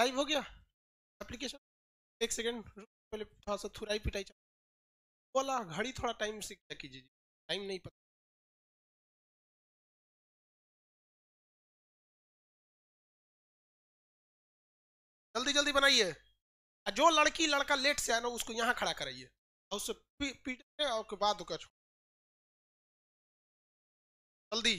Live हो गया application एक सेकेंड पहले थोड़ा सा थुराई पिटाई बोला घड़ी थोड़ा टाइम से क्या कीजिए टाइम नहीं पता जल्दी जल्दी बनाइए जो लड़की लड़का लेट से आए ना उसको यहाँ खड़ा कराइए और उससे पीटे और के बाद जल्दी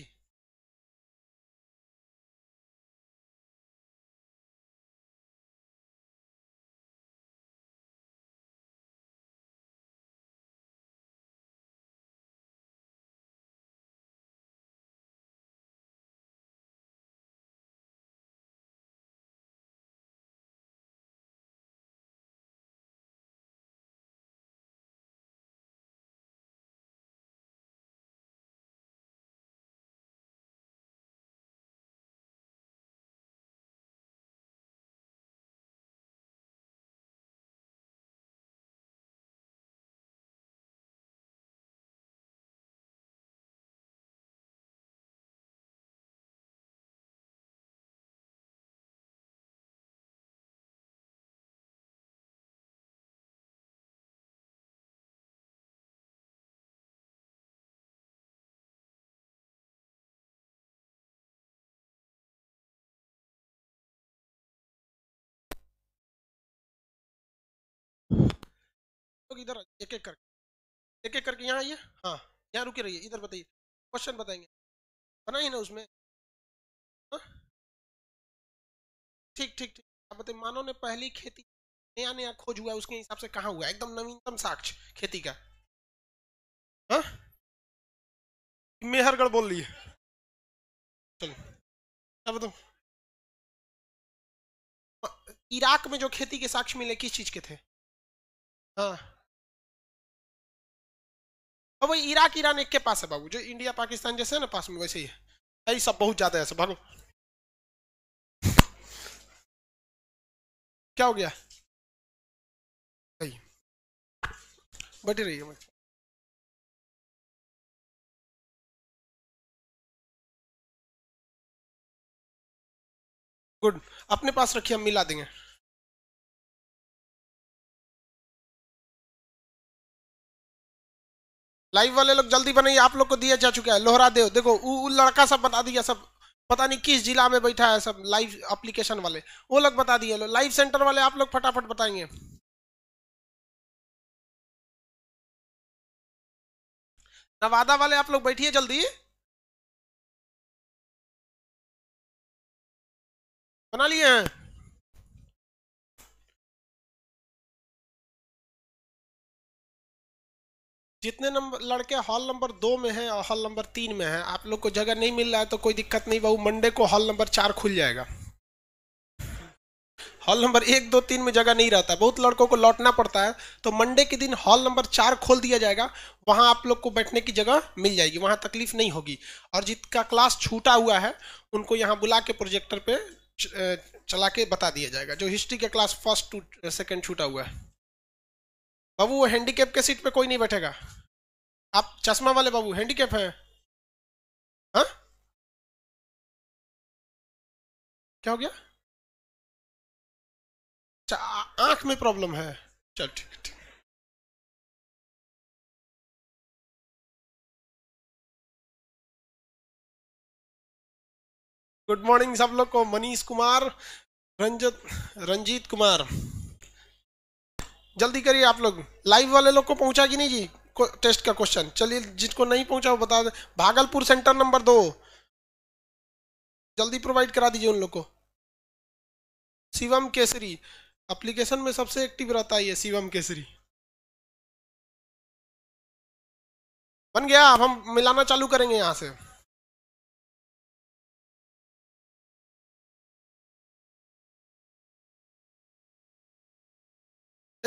लोग तो इधर एक एक करके एक एक करके यहाँ आइए हाँ यहाँ रुके रहिए इधर बताइए क्वेश्चन बताएंगे बना ही ना उसमें हाँ? ठीक ठीक ठीक आप बताइए मानव ने पहली खेती नया नया खोज हुआ उसके हिसाब से कहाँ हुआ एकदम नवीनतम साक्ष्य खेती का हाँ? मेहरगढ़ बोल लिए चलो क्या बताओ इराक में जो खेती के साक्ष्य मिले किस चीज के थे हाँ अब इराक ईरान एक के पास है बाबू जो इंडिया पाकिस्तान जैसे है ना पास में वैसे ही है सब बहुत ज्यादा है सब भागो क्या हो गया बटी रही है गुड अपने पास रखिए हम मिला देंगे लाइव वाले लोग जल्दी बनाइए आप लोग को दिया जा चुका है लोहरा देव देखो वो लड़का सब बता दिया सब पता नहीं किस जिला में बैठा है सब लाइव एप्लीकेशन वाले वो लोग बता दिए लाइव सेंटर वाले आप लोग फटाफट बताएंगे नवादा वाले आप लोग बैठिए जल्दी बना लिए हैं जितने नंबर लड़के हॉल नंबर दो में हैं और हॉल नंबर तीन में हैं आप लोग को जगह नहीं मिल रहा है तो कोई दिक्कत नहीं बहू मंडे को हॉल नंबर चार खुल जाएगा हॉल नंबर एक दो तीन में जगह नहीं रहता बहुत लड़कों को लौटना पड़ता है तो मंडे के दिन हॉल नंबर चार खोल दिया जाएगा वहां आप लोग को बैठने की जगह मिल जाएगी वहां तकलीफ नहीं होगी और जिसका क्लास छूटा हुआ है उनको यहाँ बुला के प्रोजेक्टर पे चला के बता दिया जाएगा जो हिस्ट्री का क्लास फर्स्ट टू सेकेंड छूटा हुआ है बाबू हैंडीकेप के सीट पे कोई नहीं बैठेगा आप चश्मा वाले बाबू हैंडीकेप हैं हा? क्या हो गया अच्छा आंख में प्रॉब्लम है चल ठीक ठीक गुड मॉर्निंग सब लोग को मनीष कुमार रंजत रंजीत कुमार जल्दी करिए आप लोग लाइव वाले लोग को पहुंचा कि नहीं जी टेस्ट का क्वेश्चन चलिए जिसको नहीं पहुंचा वो बता दें भागलपुर सेंटर नंबर दो जल्दी प्रोवाइड करा दीजिए उन लोग को शिवम केसरी एप्लीकेशन में सबसे एक्टिव रहता है शिवम केसरी बन गया अब हम मिलाना चालू करेंगे यहाँ से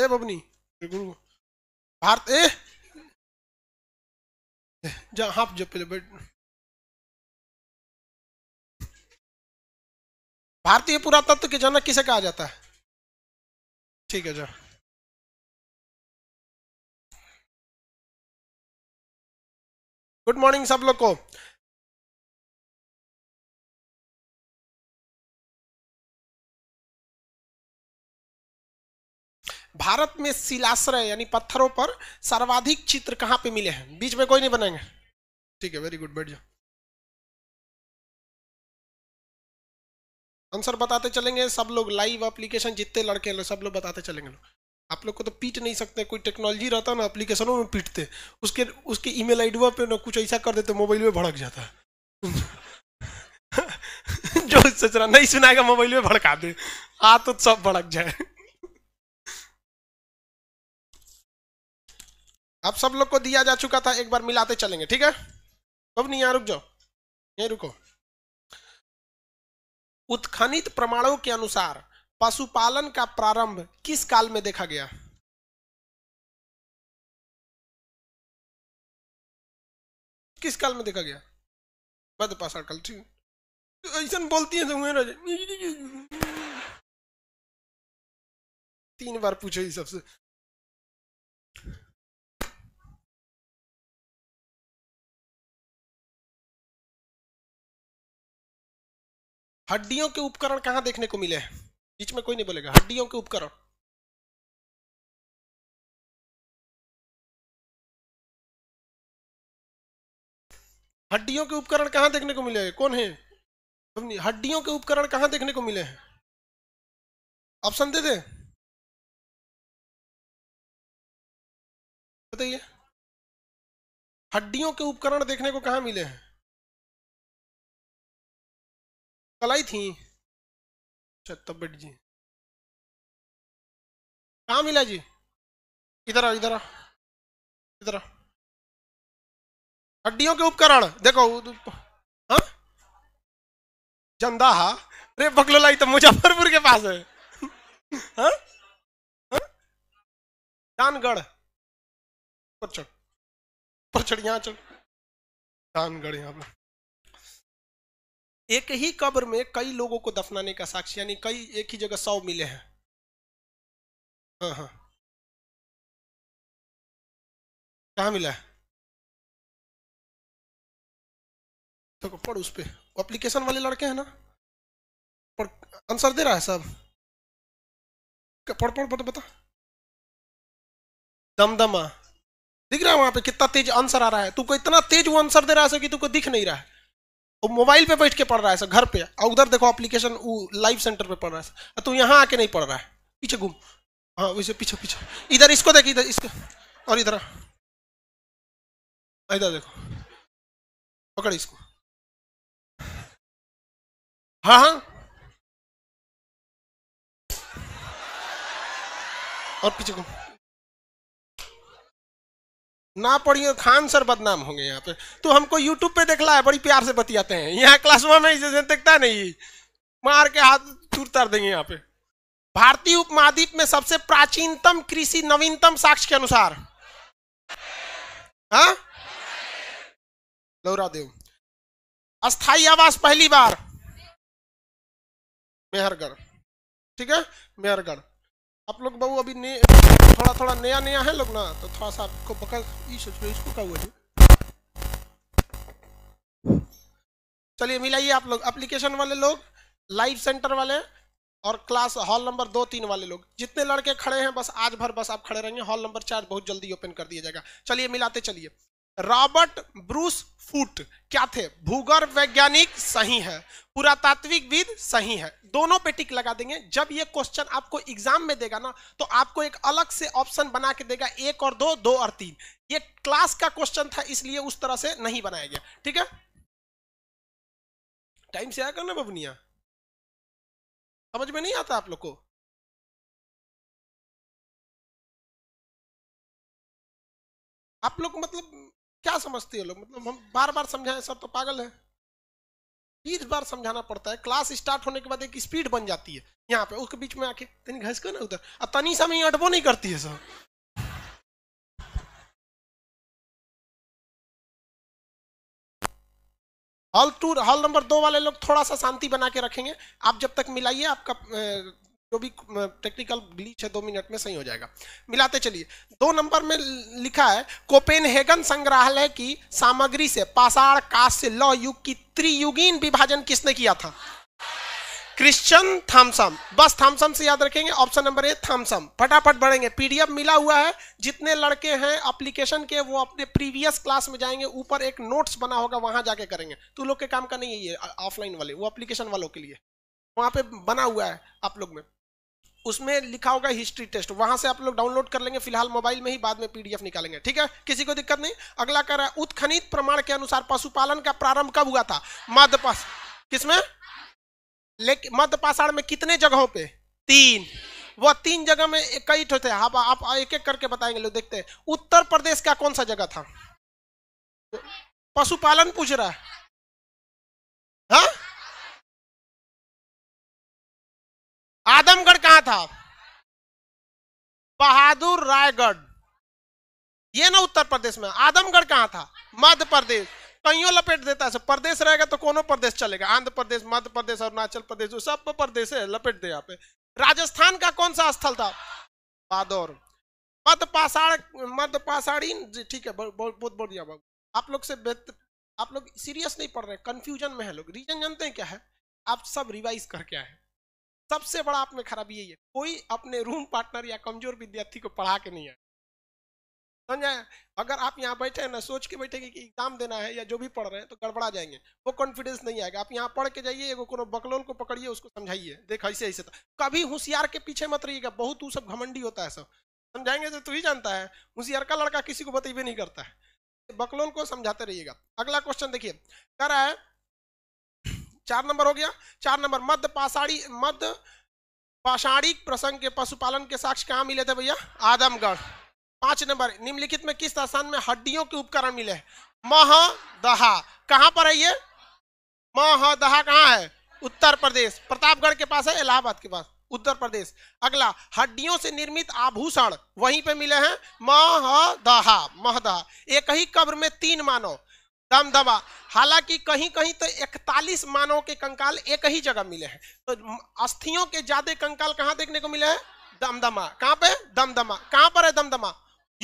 ए बबनी गुरु भारत ए जा हाँ जब पहले बैठ भारतीय पुरातत्व के जनक किसे कहा जाता है ठीक है जा गुड मॉर्निंग सब लोग को भारत में शिलाश्रय यानी पत्थरों पर सर्वाधिक चित्र कहां पे मिले हैं बीच में कोई नहीं बनाएंगे ठीक है वेरी गुड बैठ जाओ आंसर बताते चलेंगे सब लोग लाइव एप्लीकेशन जितने लड़के हैं सब लोग बताते चलेंगे लोग आप लोग को तो पीट नहीं सकते कोई टेक्नोलॉजी रहता ना एप्लीकेशनों में पीटते उसके उसके ईमेल आईडियों पे ना कुछ ऐसा कर देते मोबाइल में भड़क जाता है जो सोच रहा नहीं सुनाएगा मोबाइल में भड़का दे आ हाँ, तो सब भड़क जाए आप सब लोग को दिया जा चुका था एक बार मिलाते चलेंगे ठीक है अब नहीं यहाँ रुक जाओ यहीं रुको उत्खनित प्रमाणों के अनुसार पशुपालन का प्रारंभ किस काल में देखा गया किस काल में देखा गया बद तो पासा कल ठीक ऐसा बोलती है तो तीन बार पूछो सबसे हड्डियों के उपकरण कहां देखने को मिले बीच में कोई नहीं बोलेगा हड्डियों के उपकरण हड्डियों के उपकरण कहां देखने को मिले हैं कौन है हड्डियों के उपकरण कहां देखने को मिले हैं ऑप्शन दे दे बताइए हड्डियों के उपकरण देखने को कहां मिले हैं कलाई थी अच्छा बैठ जी कहा मिला जी इधर आ इधर आ इधर आ हड्डियों के उपकरण देखो तो, हाँ जंदा हा अरे लाई तो मुजफ्फरपुर के पास है डानगढ़ हाँ? हाँ? दानगढ़ पर चढ़ पर चढ़ यहाँ चढ़ दानगढ़ यहाँ पर एक ही कब्र में कई लोगों को दफनाने का साक्ष्य यानी कई एक ही जगह सौ मिले हैं हाँ हाँ कहा मिला है तो पढ़ उस पर अप्लीकेशन वाले लड़के हैं ना पर आंसर दे रहा है सब पढ़ पढ़ पढ़ बता दमदमा दिख रहा है वहां पे कितना तेज आंसर आ रहा है तू को इतना तेज वो आंसर दे रहा है कि तू को दिख नहीं रहा है मोबाइल पे बैठ के पढ़ रहा है सर घर पे और उधर देखो एप्लीकेशन लाइव सेंटर पे पढ़ रहा है सर तू यहाँ आके नहीं पढ़ रहा है पीछे घूम हाँ वैसे पीछे पीछे इधर इसको देख इधर इसको और इधर इधर देखो पकड़ इसको हाँ हाँ और पीछे घूम ना पढ़िए खान सर बदनाम होंगे यहाँ पे तो हमको यूट्यूब पे देख है बड़ी प्यार से बतियाते हैं यहाँ वन है जैसे देखता नहीं मार के हाथ चूर तार देंगे यहाँ पे भारतीय उपमहाद्वीप में सबसे प्राचीनतम कृषि नवीनतम साक्ष्य के अनुसार हाँ? लौरा देव अस्थाई आवास पहली बार मेहरगढ़ ठीक है मेहरगढ़ आप लोग बाबू अभी ने थोड़ा थोड़ा नया नया है लोग ना तो थोड़ा सा आपको पकड़ ये सोच लो इसको क्या हुआ जी चलिए मिलाइए आप लोग एप्लीकेशन वाले लोग लाइव सेंटर वाले और क्लास हॉल नंबर दो तीन वाले लोग जितने लड़के खड़े हैं बस आज भर बस आप खड़े रहेंगे हॉल नंबर चार बहुत जल्दी ओपन कर दिया जाएगा चलिए मिलाते चलिए रॉबर्ट ब्रूस फूट क्या थे भूगर्भ वैज्ञानिक सही है पुरातात्विक विद सही है दोनों पे टिक लगा देंगे जब ये क्वेश्चन आपको एग्जाम में देगा ना तो आपको एक अलग से ऑप्शन बना के देगा एक और दो दो और तीन ये क्लास का क्वेश्चन था इसलिए उस तरह से नहीं बनाया गया ठीक है टाइम से आया करना बबनिया समझ में नहीं आता आप लोग को आप लोग मतलब क्या समझते हैं लोग मतलब हम बार बार समझाएं सर तो पागल है बीस बार समझाना पड़ता है क्लास स्टार्ट होने के बाद एक स्पीड बन जाती है यहाँ पे उसके बीच में आके तनी घस ना उधर अब तनीसा में अटबो नहीं करती है sir hall to hall number दो वाले लोग थोड़ा सा शांति बना के रखेंगे आप जब तक मिलाइए आपका जो भी टेक्निकल ब्लीच है दो मिनट में सही हो जाएगा मिलाते चलिए दो नंबर में लिखा है कोपेनहेगन संग्रहालय की सामग्री से पाषाण कांस्य लौ युग की त्रियुगीन विभाजन किसने किया था क्रिश्चियन थामसम बस थामसम से याद रखेंगे ऑप्शन नंबर ए थामसम फटाफट बढ़ेंगे पीडीएफ मिला हुआ है जितने लड़के हैं एप्लीकेशन के वो अपने प्रीवियस क्लास में जाएंगे ऊपर एक नोट्स बना होगा वहां जाके करेंगे तू लोग के काम का नहीं है ये ऑफलाइन वाले वो एप्लीकेशन वालों के लिए वहां पे बना हुआ है आप लोग में उसमें लिखा होगा हिस्ट्री टेस्ट वहां से आप लोग डाउनलोड कर लेंगे फिलहाल मोबाइल में ही बाद में पीडीएफ निकालेंगे ठीक है किसी को दिक्कत नहीं अगला कह रहा है उत्खनित प्रमाण के अनुसार पशुपालन का प्रारंभ कब हुआ था मध्य किसमें लेकिन मध्य पाषाण में कितने जगहों पे तीन वह तीन जगह में कई थे हाँ आप एक एक करके बताएंगे लोग देखते हैं उत्तर प्रदेश का कौन सा जगह था पशुपालन पूछ रहा है हा? आदमगढ़ कहां था बहादुर रायगढ़ ये ना उत्तर प्रदेश में आदमगढ़ कहां था मध्य प्रदेश कहीं लपेट देता है प्रदेश रहेगा तो कोनो प्रदेश चलेगा आंध्र प्रदेश मध्य प्रदेश अरुणाचल प्रदेश जो सब प्रदेश है लपेट दे यहाँ पे राजस्थान का कौन सा स्थल था बादौर मध्य पाषाण मध्य पाषाणी ठीक है बहुत बढ़िया बाबू आप लोग से बेहतर आप लोग सीरियस नहीं पढ़ रहे कंफ्यूजन में है लोग रीजन जानते हैं क्या है आप सब रिवाइज करके आए सबसे बड़ा आप में खराबी यही है कोई अपने रूम पार्टनर या कमजोर विद्यार्थी को पढ़ा के नहीं आया समझा अगर आप यहाँ बैठे हैं ना सोच के बैठे कि एग्जाम देना है या जो भी पढ़ रहे हैं तो गड़बड़ा जाएंगे वो कॉन्फिडेंस नहीं आएगा आप यहाँ पढ़ के जाइए एगो को बकलोल को पकड़िए उसको समझाइए देख ऐसे ऐसे था कभी होशियार के पीछे मत रहिएगा बहुत वो सब घमंडी होता है सब समझाएंगे तो तू ही जानता है होशियार का लड़का किसी को बताइए नहीं करता है बकलोल को समझाते रहिएगा अगला क्वेश्चन देखिए कह रहा है चार नंबर हो गया चार नंबर मध्य पाषाणी मध्य पाषाणिक प्रसंग के पशुपालन के साक्ष्य कहाँ मिले थे भैया आदमगढ़ पांच नंबर निम्नलिखित में किस स्थान में हड्डियों के उपकरण मिले महदहा कहाँ पर है ये महदहा कहाँ है उत्तर प्रदेश प्रतापगढ़ के पास है इलाहाबाद के पास उत्तर प्रदेश अगला हड्डियों से निर्मित आभूषण वहीं पे मिले हैं महदहा महदहा एक ही कब्र में तीन मानव दमदमा हालांकि कहीं कहीं तो 41 मानव के कंकाल एक ही जगह मिले हैं तो अस्थियों के ज्यादा कंकाल कहाँ देखने को मिले हैं दमदमा कहाँ पे दमदमा कहाँ पर है दमदमा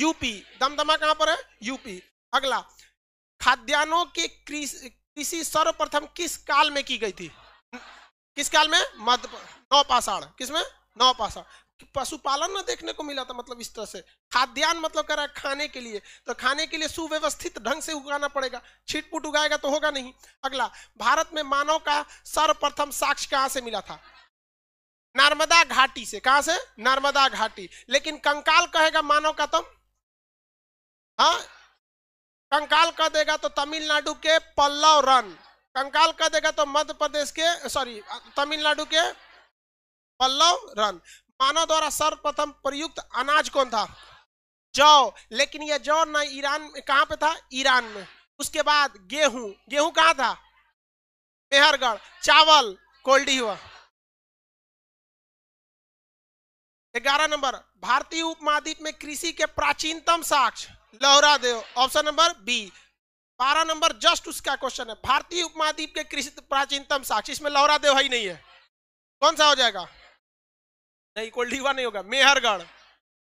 यूपी दमदमा कहाँ पर है यूपी अगला खाद्यान्नों के कृषि सर्वप्रथम किस काल में की गई थी किस काल में मध्य नौपाषाण किस में नौपाषाण पशुपालन ना देखने को मिला था मतलब इस तरह से खाद्यान्न मतलब कर रहा है खाने के लिए तो खाने के लिए सुव्यवस्थित ढंग से उगाना पड़ेगा छिटपुट उगाएगा तो होगा नहीं अगला भारत में मानव का सर्वप्रथम साक्ष्य कहाँ से मिला था नर्मदा घाटी से कहा से नर्मदा घाटी लेकिन कंकाल कहेगा मानव का तुम तो? हाँ कंकाल कह देगा तो तमिलनाडु के पल्लव रन कंकाल कह देगा तो मध्य प्रदेश के सॉरी तमिलनाडु के पल्लव रन मानव द्वारा सर्वप्रथम प्रयुक्त अनाज कौन था जौ लेकिन यह जौ न ईरान में कहां पे था ईरान में उसके बाद गेहूं गेहूं कहाँ था मेहरगढ़ चावल कोल्डी हुआ ग्यारह नंबर भारतीय उपमहाद्वीप में कृषि के प्राचीनतम साक्ष्य Lahuradewa option number B बारह नंबर जस्ट उसका क्वेश्चन है भारतीय उपमहाद्वीप के कृषि प्राचीनतम साक्ष्य इसमें लोहरा देव ही नहीं है कौन सा हो जाएगा नहीं इक्वल डीवा नहीं होगा मेहरगढ़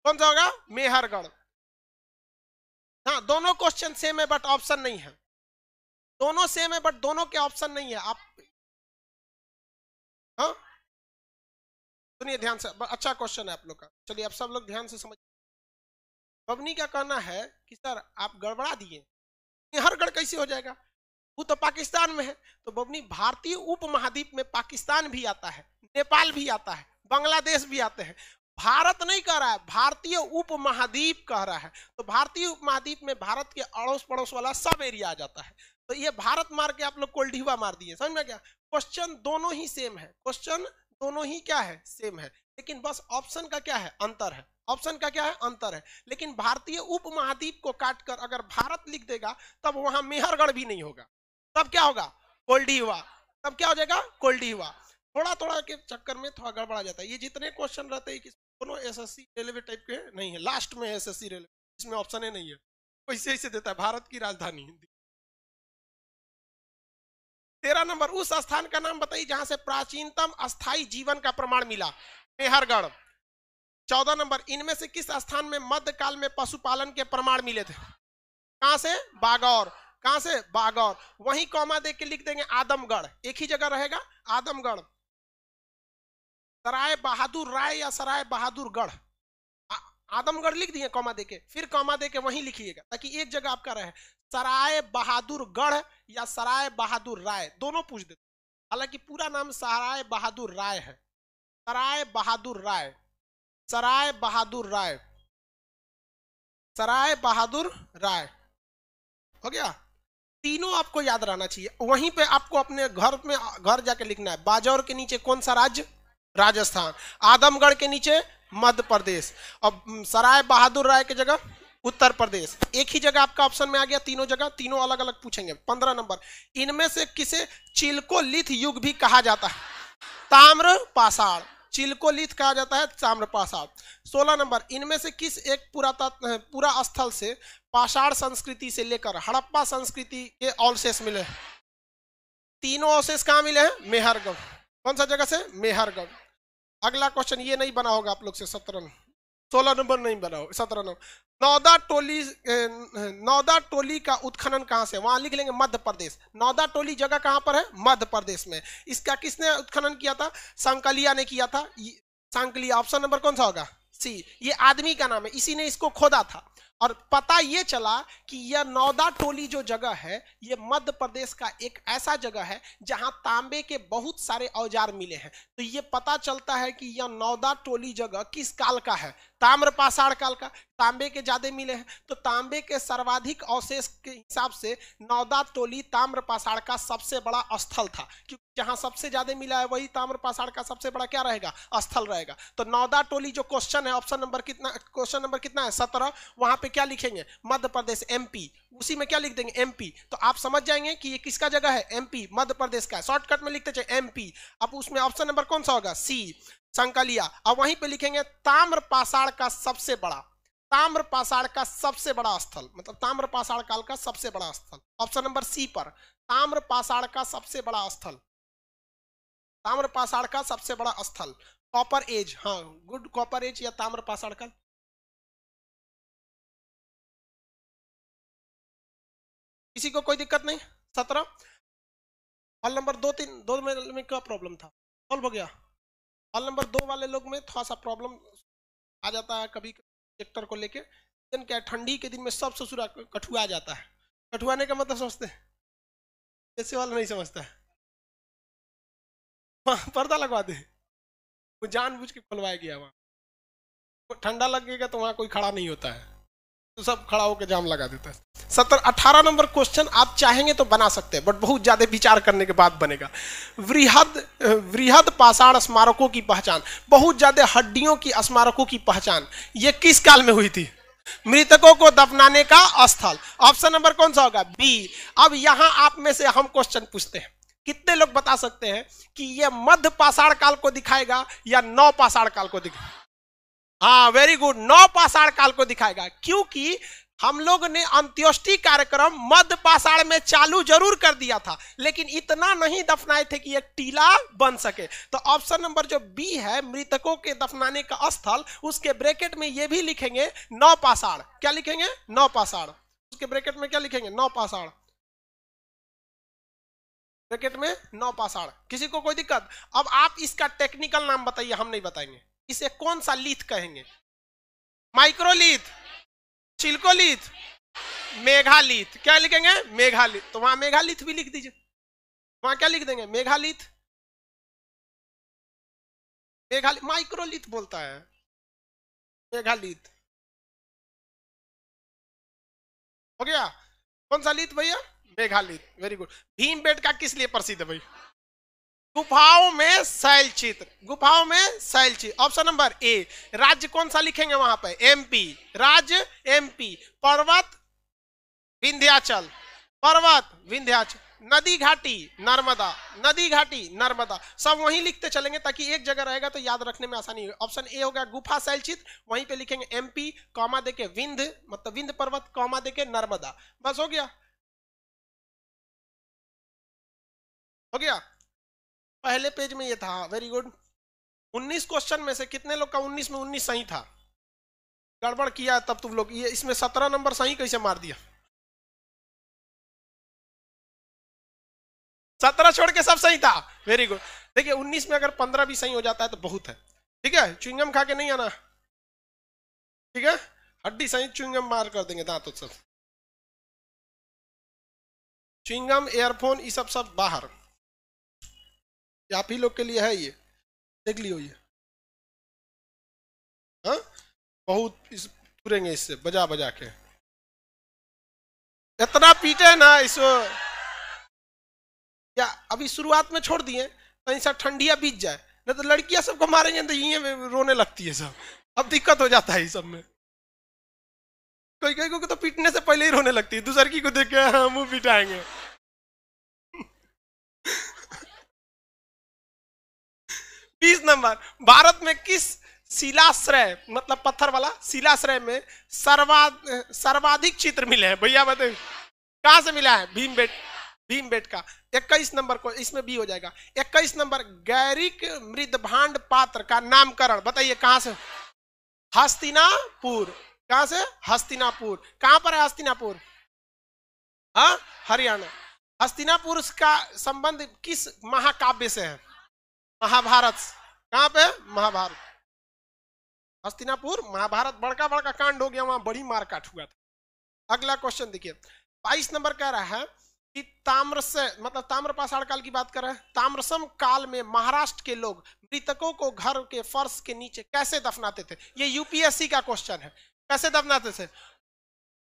कौन सा होगा मेहरगढ़ हाँ दोनों क्वेश्चन सेम है बट ऑप्शन नहीं है दोनों सेम है बट दोनों के ऑप्शन नहीं है आप हाँ सुनिए ध्यान से अच्छा क्वेश्चन है आप लोग का चलिए आप सब लोग ध्यान से समझ पवनी का कहना है कि सर आप गड़बड़ा दिए मेहरगढ़ कैसे हो जाएगा वो तो पाकिस्तान में है तो बबनी भारतीय उप महाद्वीप में पाकिस्तान भी आता है नेपाल भी आता है बांग्लादेश भी आते हैं भारत नहीं कह रहा है भारतीय उप महाद्वीप कह रहा है तो भारतीय उप महाद्वीप में भारत के अड़ोस पड़ोस वाला सब एरिया आ जाता है तो ये भारत मार के आप लोग कोलडीवा मार दिए समझ में क्या क्वेश्चन दोनों ही सेम है क्वेश्चन दोनों ही क्या है सेम है लेकिन बस ऑप्शन का क्या है अंतर है ऑप्शन का क्या है अंतर है लेकिन भारतीय उप महाद्वीप को काटकर अगर भारत लिख देगा तब वहां मेहरगढ़ भी नहीं होगा तब क्या होगा कोल्डी हुआ तब क्या हो जाएगा कोल्डी हुआ थोड़ा थोड़ा के चक्कर में थोड़ा गड़बड़ा जाता है ये जितने क्वेश्चन रहते हैं कि दोनों S S C railway type के नहीं है लास्ट में एस एस सी रेलवे इसमें ऑप्शन ही नहीं है ऐसे ऐसे देता है भारत की राजधानी तेरा नंबर उस स्थान का नाम बताइए जहां से प्राचीनतम अस्थाई जीवन का प्रमाण मिला मेहरगढ़ चौदह नंबर इनमें से किस स्थान में मध्यकाल में पशुपालन के प्रमाण मिले थे कहां से बागौर कहां से बागौर वहीं कौमा दे के लिख देंगे आदमगढ़ एक ही जगह रहेगा आदमगढ़ सराय बहादुर राय या सराय बहादुरगढ़ आदमगढ़ लिख दिए कौमा दे के फिर कौमा देके वहीं लिखिएगा ताकि एक जगह आपका रहे सराय बहादुरगढ़ या सराय बहादुर राय दोनों पूछ देते हालांकि पूरा नाम सराय बहादुर राय है सराय बहादुर राय सराय बहादुर राय सराय बहादुर राय हो गया तीनों आपको याद रहना चाहिए वहीं पे आपको अपने घर में घर जाके लिखना है बाजौर के नीचे कौन सा राज्य राजस्थान आदमगढ़ के नीचे मध्य प्रदेश और सराय बहादुर राय के जगह उत्तर प्रदेश एक ही जगह आपका ऑप्शन में आ गया तीनों जगह तीनों अलग अलग पूछेंगे पंद्रह नंबर इनमें से किसे चिलको लिथ युग भी कहा जाता है ताम्र पाषाण चिल्कोलिथ कहा जाता है ताम्रपाषाण सोलह नंबर इनमें से किस एक पुरातत्व पूरा स्थल से पाषाण संस्कृति से लेकर हड़प्पा संस्कृति के अवशेष मिले तीनों अवशेष कहाँ मिले हैं मेहरगढ़ कौन सा जगह से मेहरगढ़ अगला क्वेश्चन ये नहीं बना होगा आप लोग से सत्रह सोलह नंबर नहीं बनाओ सत्रह नंबर नौदा टोली नौदा टोली का उत्खनन कहाँ से वहां लिख लेंगे मध्य प्रदेश नौदा टोली जगह कहाँ पर है मध्य प्रदेश में इसका किसने उत्खनन किया था संकलिया ने किया था संकलिया ऑप्शन नंबर कौन सा होगा सी ये आदमी का नाम है इसी ने इसको खोदा था और पता ये चला कि यह नौदा टोली जो जगह है ये मध्य प्रदेश का एक ऐसा जगह है जहां तांबे के बहुत सारे औजार मिले हैं तो ये पता चलता है कि यह नौदा टोली जगह किस काल का है ताम्रपाषाण काल का तांबे के ज्यादा मिले हैं तो तांबे के सर्वाधिक अवशेष के हिसाब से नौदा टोली ताम्रपाषाण का सबसे बड़ा स्थल था क्योंकि जहां सबसे ज्यादा मिला है वही ताम्रपाषाण का सबसे बड़ा क्या रहेगा स्थल रहेगा तो नौदा टोली जो क्वेश्चन है ऑप्शन नंबर कितना क्वेश्चन नंबर कितना है सत्रह वहां पे क्या लिखेंगे मध्य प्रदेश एमपी उसी में क्या लिख देंगे एमपी तो आप समझ जाएंगे कि ये किसका जगह है एमपी मध्य प्रदेश का शॉर्टकट में लिखते चाहिए एमपी अब उसमें ऑप्शन नंबर कौन सा होगा सी संकलिया अब वहीं पर लिखेंगे ताम्रपाषाण का सबसे बड़ा ताम्रपाषाण का सबसे बड़ा स्थल मतलब ताम्रपाषाण काल का सबसे बड़ा स्थल ऑप्शन नंबर सी पर ताम्रपाषाण का सबसे बड़ा स्थल पाषाण का सबसे बड़ा स्थल कॉपर एज हाँ गुड कॉपर एज या पाषाण का किसी को कोई दिक्कत नहीं सत्रह हॉल नंबर दो तीन दो में, में क्या प्रॉब्लम था सॉल्व हो गया हॉल नंबर दो वाले लोग में थोड़ा सा प्रॉब्लम आ जाता है कभी सेक्टर को लेके दिन क्या ठंडी के दिन में सब ससुरा कठुआ जाता है कठुआने का मतलब समझते हैं ऐसे वाला नहीं समझता है पर्दा लगवा दे वो जानबूझ के खुलवाया गया वहां ठंडा लगेगा तो वहां कोई खड़ा नहीं होता है तो सब खड़ा होकर जाम लगा देता है सत्तर अठारह नंबर क्वेश्चन आप चाहेंगे तो बना सकते हैं बट बहुत ज्यादा विचार करने के बाद बनेगा वृहद वृहद पाषाण स्मारकों की पहचान बहुत ज्यादा हड्डियों की स्मारकों की पहचान ये किस काल में हुई थी मृतकों को दफनाने का स्थल ऑप्शन नंबर कौन सा होगा बी अब यहां आप में से हम क्वेश्चन पूछते हैं कितने लोग बता सकते हैं कि यह मध्य पाषाण काल को दिखाएगा या नौ पाषाण काल को दिखाएगा हाँ वेरी गुड नौ पाषाण काल को दिखाएगा क्योंकि हम लोग ने अंत्योष्टि कार्यक्रम मध्य पाषाण में चालू जरूर कर दिया था लेकिन इतना नहीं दफनाए थे कि एक टीला बन सके तो ऑप्शन नंबर जो बी है मृतकों के दफनाने का स्थल उसके ब्रैकेट में ये भी लिखेंगे नौ पाषाण क्या लिखेंगे नौ पाषाण उसके ब्रैकेट में क्या लिखेंगे नौ पाषाण ब्रैकेट में नौ नौपाषाण किसी को कोई दिक्कत अब आप इसका टेक्निकल नाम बताइए हम नहीं बताएंगे इसे कौन सा लीथ कहेंगे माइक्रोलीथ चिल्कोलीथ मेघालीथ क्या लिखेंगे मेघालीथ तो वहां मेघालीथ भी लिख दीजिए वहां क्या लिख देंगे मेघालीथ मेघालिथ माइक्रोलिथ बोलता है मेघालीथ हो गया कौन सा लीथ भैया मेघालित वेरी गुड भीम बेट का किस लिए प्रसिद्ध है भाई गुफाओं में शैल चित्र गुफाओं में शैल चित्र ऑप्शन नंबर ए राज्य कौन सा लिखेंगे वहां पर एमपी राज्य एमपी पर्वत विंध्याचल पर्वत विंध्याचल नदी घाटी नर्मदा नदी घाटी नर्मदा सब वहीं लिखते चलेंगे ताकि एक जगह रहेगा तो याद रखने में आसानी होगी ऑप्शन ए हो गया गुफा शैल चित्र वहीं पे लिखेंगे एमपी कौमा देके विंध मतलब विंध पर्वत कौमा देके नर्मदा बस हो गया हो गया पहले पेज में ये था वेरी गुड 19 क्वेश्चन में से कितने लोग का 19 में 19 सही था गड़बड़ किया तब तुम लोग ये इसमें 17 नंबर सही कैसे मार दिया 17 छोड़ के सब सही था वेरी गुड देखिए 19 में अगर 15 भी सही हो जाता है तो बहुत है ठीक है चुंगम खा के नहीं आना ठीक है हड्डी सही चुंगम मार कर देंगे दांत उत्सव चुंगम एयरफोन ये सब सब बाहर आप ही लोग के लिए है ये देख लियो ये हाँ बहुत इस पूरेंगे इससे बजा बजा के इतना पीटे ना इस या अभी शुरुआत में छोड़ दिए कहीं तो सा ठंडिया बीत जाए नहीं तो लड़कियां सबको मारेंगे तो ये रोने लगती है सब अब दिक्कत हो जाता है इस सब में कोई कोई को तो पीटने से पहले ही रोने लगती है दूसर की को देख के हम पिटाएंगे बीस नंबर भारत में किस शिलाश्रय मतलब पत्थर वाला शिलाश्रय में सर्वा सर्वाधिक चित्र मिले हैं भैया बताइए कहाँ से मिला है भीम बेट भीम बेट का इक्कीस नंबर को इसमें भी हो जाएगा इक्कीस नंबर गैरिक मृद भांड पात्र का नामकरण बताइए कहाँ से हस्तिनापुर कहाँ से हस्तिनापुर कहाँ पर है हस्तिनापुर हाँ, हरियाणा हस्तिनापुर का संबंध किस महाकाव्य से है महाभारत कहां पे महाभारत हस्तिनापुर महाभारत बड़का बड़का कांड हो गया वहां बड़ी मारकाट हुआ था अगला क्वेश्चन देखिए बाईस नंबर कह रहा है कि ताम्र से मतलब ताम्र पाषाण काल की बात कर रहे हैं ताम्रसम काल में महाराष्ट्र के लोग मृतकों को घर के फर्श के नीचे कैसे दफनाते थे ये यूपीएससी का क्वेश्चन है कैसे दफनाते थे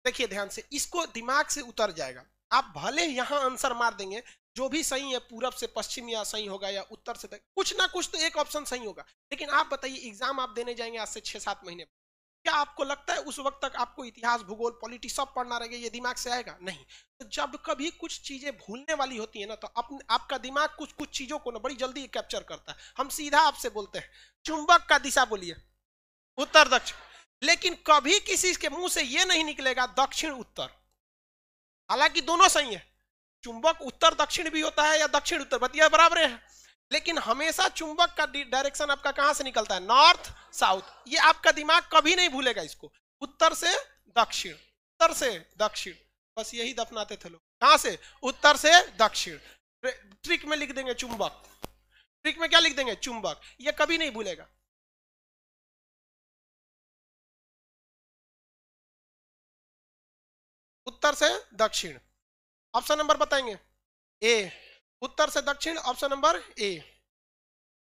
देखिए ध्यान से इसको दिमाग से उतर जाएगा आप भले यहां आंसर मार देंगे जो भी सही है पूरब से पश्चिम या सही होगा या उत्तर से कुछ ना कुछ तो एक ऑप्शन सही होगा लेकिन आप बताइए एग्जाम आप देने जाएंगे आज से छह सात महीने क्या आपको लगता है उस वक्त तक आपको इतिहास भूगोल पॉलिटिक्स सब पढ़ना रहेगा ये दिमाग से आएगा नहीं तो जब कभी कुछ चीजें भूलने वाली होती है ना तो अपने आपका दिमाग कुछ कुछ चीजों को ना बड़ी जल्दी कैप्चर करता है हम सीधा आपसे बोलते हैं चुंबक का दिशा बोलिए उत्तर दक्षिण लेकिन कभी किसी के मुंह से ये नहीं निकलेगा दक्षिण उत्तर हालांकि दोनों सही है चुंबक उत्तर दक्षिण भी होता है या दक्षिण उत्तर बतिया बराबर है लेकिन हमेशा चुंबक का डायरेक्शन आपका कहां से निकलता है नॉर्थ साउथ ये आपका दिमाग कभी नहीं भूलेगा इसको उत्तर से दक्षिण उत्तर से दक्षिण बस यही दफनाते थे लोग कहां से उत्तर से दक्षिण ट्रिक में लिख देंगे चुंबक ट्रिक में क्या लिख देंगे चुंबक ये कभी नहीं भूलेगा उत्तर से दक्षिण ऑप्शन नंबर बताएंगे ए उत्तर से दक्षिण ऑप्शन नंबर ए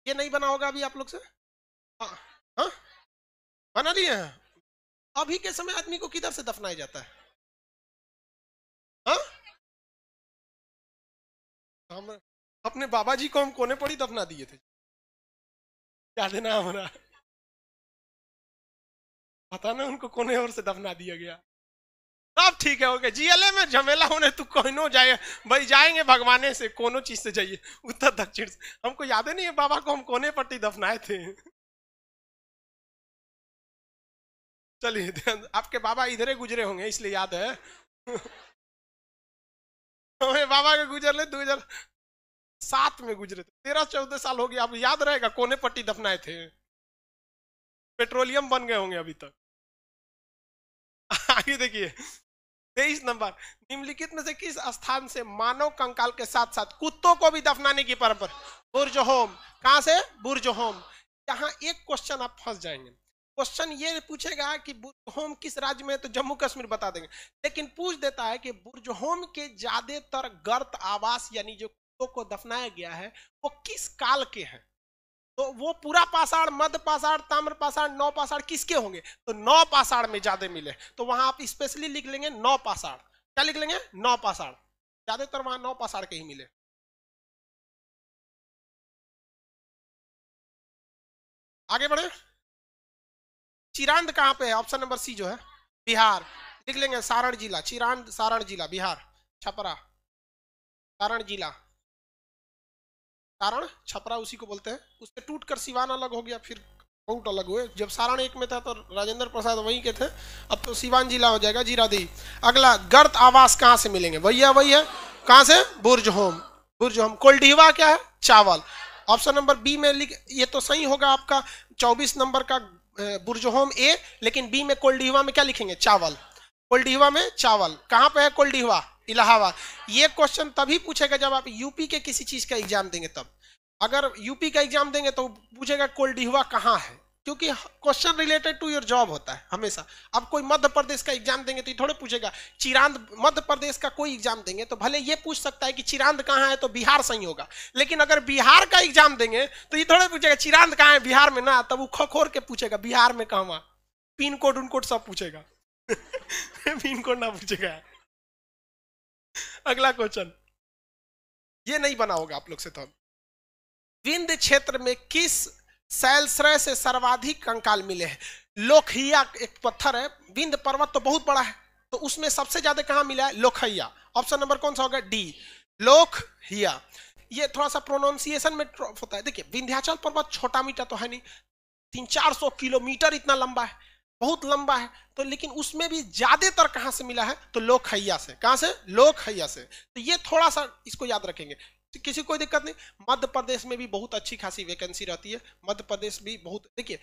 ये नहीं बना होगा अभी आप लोग से हाँ, हाँ? बना लिए हैं अभी के समय आदमी को किधर से दफनाया जाता है हाँ? हम अपने बाबा जी को हम कोने पर ही दफना दिए थे क्या देना हमारा पता ना उनको कोने और से दफना दिया गया सब ठीक है ओके जीएलए में झमेला होने तू कोनो जाए भाई जाएंगे भगवाने से कोनो चीज से जाइए उत्तर दक्षिण से हमको याद नहीं है बाबा को हम कोने पट्टी दफनाए थे चलिए ध्यान आपके बाबा इधरे गुजरे होंगे इसलिए याद है हमें बाबा के गुजर ले दो हजार सात में गुजरे थे तेरह चौदह साल हो गया अब याद रहेगा कोने पट्टी दफनाए थे पेट्रोलियम बन गए होंगे अभी तक आगे देखिए तेईस नंबर निम्नलिखित में से किस स्थान से मानव कंकाल के साथ साथ कुत्तों को भी दफनाने की परंपरा होम कहां से बुर्ज होम यहाँ एक क्वेश्चन आप फंस जाएंगे क्वेश्चन ये पूछेगा कि बुर्ज होम किस राज्य में है तो जम्मू कश्मीर बता देंगे लेकिन पूछ देता है कि बुर्ज होम के ज्यादातर गर्त आवास यानी जो कुत्तों को दफनाया गया है वो किस काल के हैं तो वो पूरा पाषाण मध्य पाषाण ताम्र पाषाण नौ पाषाण किसके होंगे तो नौ पाषाण में ज्यादा मिले तो वहां आप स्पेशली लिख लेंगे नौ पाषाण क्या लिख लेंगे नौ पाषाण ज्यादातर वहां नौ पाषाण के ही मिले आगे बढ़े चिरांद कहां पे है ऑप्शन नंबर सी जो है बिहार लिख लेंगे सारण जिला चिरांद सारण जिला बिहार छपरा सारण जिला कारण छपरा उसी को बोलते हैं उससे टूट कर सिवान अलग हो गया फिर बहुत अलग हुए जब सारण एक में था तो राजेंद्र प्रसाद वहीं के थे अब तो सिवान जिला हो जाएगा जीरादेही अगला गर्त आवास कहाँ से मिलेंगे वही है वही है कहाँ से बुर्ज होम बुर्ज होम कोल्डीवा क्या है चावल ऑप्शन नंबर बी में लिख ये तो सही होगा आपका 24 नंबर का बुर्जहोम ए लेकिन बी में कोल्डीवा में क्या लिखेंगे चावल कोल्डीवा में चावल कहाँ पे है कोल्डीवा इलाहाबाद ये क्वेश्चन तभी पूछेगा जब आप यूपी के किसी चीज का एग्जाम देंगे तब अगर यूपी का एग्जाम देंगे तो पूछेगा कोल्डिहवा कहाँ है क्योंकि question related to your job होता है हमेशा अब कोई मध्य प्रदेश का एग्जाम देंगे तो ये थोड़े पूछेगा चिरांद मध्य प्रदेश का कोई एग्जाम देंगे तो भले ये पूछ सकता है कि चिरांद कहाँ है तो बिहार सही होगा लेकिन अगर बिहार का एग्जाम देंगे तो ये थोड़े पूछेगा चिरांद कहाँ है बिहार में ना तब वो खखोर के पूछेगा बिहार में कहाँ पिन कोड उनकोड सब पूछेगा पिन कोड ना पूछेगा अगला क्वेश्चन ये नहीं बना होगा आप लोग से तो विंध्य क्षेत्र में किस सैलश्रय से सर्वाधिक कंकाल मिले हैं लोखिया एक पत्थर है विंध्य पर्वत तो बहुत बड़ा है तो उसमें सबसे ज्यादा कहां मिला है लोखिया ऑप्शन नंबर कौन सा होगा डी लोखिया ये थोड़ा सा प्रोनाउंसिएशन में होता है देखिए विंध्याचल पर्वत छोटा मीटा तो है नहीं तीन चार सौ किलोमीटर इतना लंबा है बहुत लंबा है तो लेकिन उसमें भी ज्यादातर कहां से मिला है तो लोकहैया से कहां से लोकहैया से तो ये थोड़ा सा इसको याद रखेंगे किसी कोई दिक्कत नहीं मध्य प्रदेश में भी बहुत अच्छी खासी वैकेंसी रहती है मध्य प्रदेश भी बहुत देखिए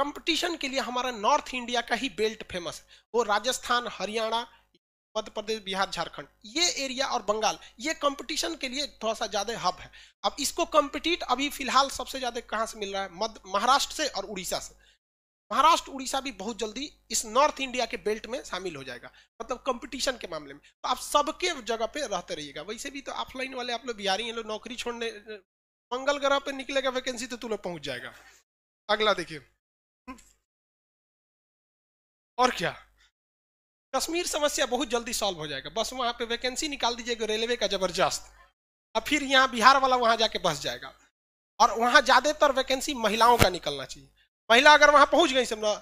कंपटीशन के लिए हमारा नॉर्थ इंडिया का ही बेल्ट फेमस है वो राजस्थान हरियाणा मध्य प्रदेश बिहार झारखंड ये एरिया और बंगाल ये कंपटीशन के लिए थोड़ा सा ज्यादा हब है अब इसको कंपटीट अभी फिलहाल सबसे ज्यादा कहाँ से मिल रहा है मध्य महाराष्ट्र से और उड़ीसा से महाराष्ट्र उड़ीसा भी बहुत जल्दी इस नॉर्थ इंडिया के बेल्ट में शामिल हो जाएगा मतलब कंपटीशन के मामले में तो आप सबके जगह पे रहते रहिएगा वैसे भी तो ऑफलाइन वाले आप लोग बिहारी हैं लोग नौकरी छोड़ने मंगल ग्रह पे निकलेगा वैकेंसी तो तू लोग पहुंच जाएगा अगला देखिए और क्या कश्मीर समस्या बहुत जल्दी सॉल्व हो जाएगा बस वहां पे वैकेंसी निकाल दीजिएगा रेलवे का जबरदस्त और फिर यहाँ बिहार वाला वहां जाके बस जाएगा और वहां ज्यादातर वैकेंसी महिलाओं का निकलना चाहिए महिला अगर वहां पहुंच गई समझो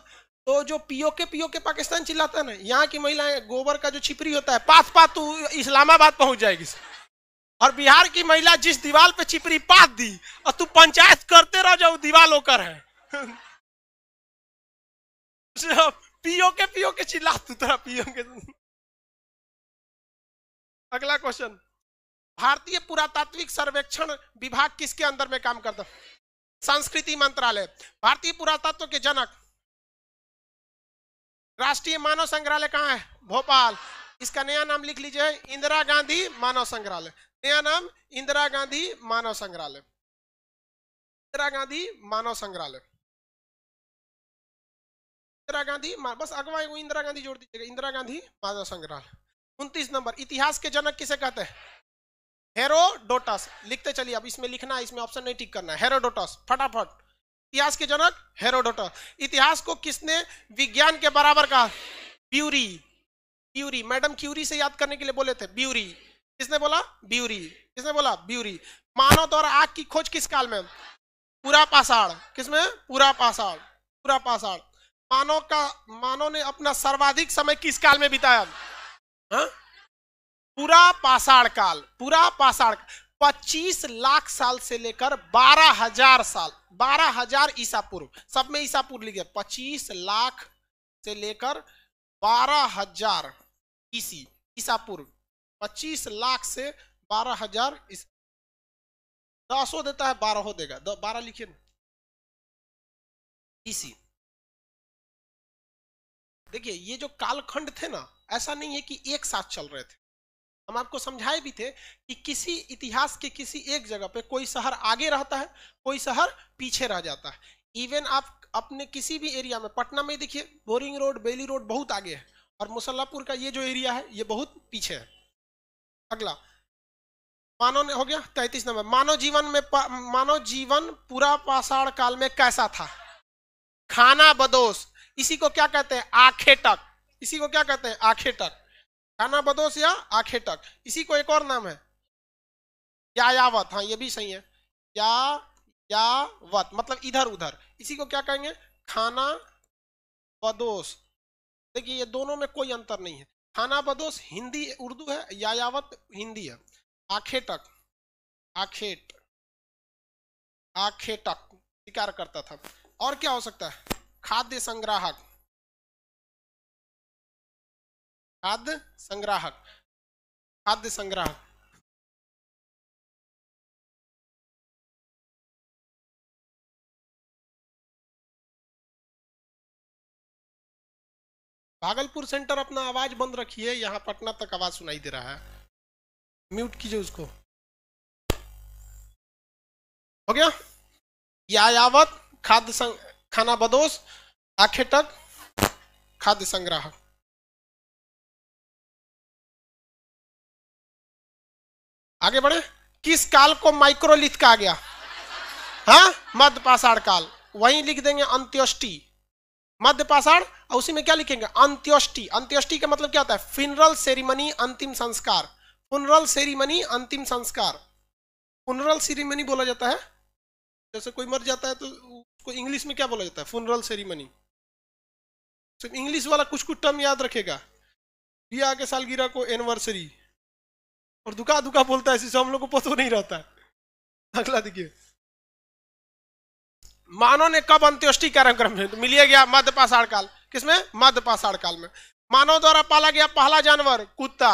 तो जो पीओके पीओके पीओ के पाकिस्तान चिल्लाता ना यहाँ की महिलाएं गोबर का जो छिपरी होता है पाथ पाथ तू तो इस्लामाबाद पहुंच जाएगी और बिहार की महिला जिस दीवार पे छिपरी पाथ दी और तू पंचायत करते रहो जाओ दीवार होकर है पीओ के पीओ के चिल्ला तू तेरा पीओ के अगला क्वेश्चन भारतीय पुरातात्विक सर्वेक्षण विभाग किसके अंदर में काम करता संस्कृति मंत्रालय भारतीय पुरातत्व के जनक राष्ट्रीय मानव संग्रहालय कहाँ है भोपाल इसका नया नाम लिख लीजिए इंदिरा गांधी मानव संग्रहालय नया नाम इंदिरा गांधी मानव संग्रहालय इंदिरा गांधी मानव संग्रहालय इंदिरा गांधी बस अगवा इंदिरा गांधी जोड़ दीजिएगा इंदिरा गांधी मानव संग्रहालय उनतीस नंबर इतिहास के जनक किसे कहते हैं हेरोडोटस लिखते चलिए अब इसमें लिखना है इसमें ऑप्शन नहीं ठीक करना है हेरोडोटस फटाफट इतिहास के जनक हेरोडोटस इतिहास को किसने विज्ञान के बराबर कहा ब्यूरी ब्यूरी मैडम क्यूरी से याद करने के लिए बोले थे ब्यूरी किसने बोला ब्यूरी किसने बोला ब्यूरी मानव द्वारा आग की खोज किस काल में पूरा पाषाण किसमें पूरा पाषाण पूरा पाषाण मानव का मानव ने अपना सर्वाधिक समय किस काल में बिताया हा? पूरा पाषाण काल पूरा पाषाण पच्चीस लाख साल से लेकर बारह हजार साल बारह हजार ईसा पूर्व सब में ईसा पूर्व लिखे पच्चीस लाख से लेकर बारह हजार ईसी ईसा पूर्व पच्चीस लाख से बारह हजार दसो देता है बारह हो देगा द, बारह लिखिए ना ईसी देखिए ये जो कालखंड थे ना ऐसा नहीं है कि एक साथ चल रहे थे हम आपको समझाए भी थे कि किसी इतिहास के किसी एक जगह पे कोई शहर आगे रहता है कोई शहर पीछे रह जाता है इवन आप अपने किसी भी एरिया में पटना में देखिए बोरिंग रोड बेली रोड बहुत आगे है और मुसल्लापुर का ये जो एरिया है ये बहुत पीछे है अगला मानव ने हो गया तैतीस नंबर मानव जीवन में मानव जीवन पूरा पाषाण काल में कैसा था खाना बदोश इसी को क्या कहते हैं आखेटक इसी को क्या कहते हैं आखेटक कानाबदोस या आखेटक इसी को एक और नाम है यावत हाँ ये भी सही है या यावत मतलब इधर उधर इसी को क्या कहेंगे खाना बदोश देखिए ये दोनों में कोई अंतर नहीं है खाना बदोश हिंदी उर्दू है यावत हिंदी है आखेटक आखेट आखेटक शिकार करता था और क्या हो सकता है खाद्य संग्राहक खाद्य संग्राहक खाद्य संग्राहक भागलपुर सेंटर अपना आवाज बंद रखिए यहां पटना तक आवाज सुनाई दे रहा है म्यूट कीजिए उसको हो गया यायावत खाद्य खाना बदोश आखेटक खाद्य संग्राहक आगे बढ़े किस काल को माइक्रोलिथ कहा गया हाँ? मध्य पाषाण काल वहीं लिख देंगे अंत्योष्टि मध्य पाषाण और उसी में क्या लिखेंगे अंत्योष्टि अंत्योष्टि का मतलब क्या होता है फिनरल सेरिमनी अंतिम संस्कार फुनरल सेरिमनी अंतिम संस्कार फुनरल सेरिमनी बोला जाता है जैसे कोई मर जाता है तो उसको इंग्लिश में क्या बोला जाता है फुनरल सेरिमनी सिर्फ इंग्लिश वाला कुछ कुछ टर्म याद रखेगा रिया के सालगिरह को एनिवर्सरी और दुका दुका बोलता है हम लोग को पता नहीं रहता है अगला देखिए मानव ने कब अंत्योष्टि कार्यक्रम में तो मिलिए गया मध्य पाषाण काल किसमें मध्य पाषाण काल में मानव द्वारा पाला गया पहला जानवर कुत्ता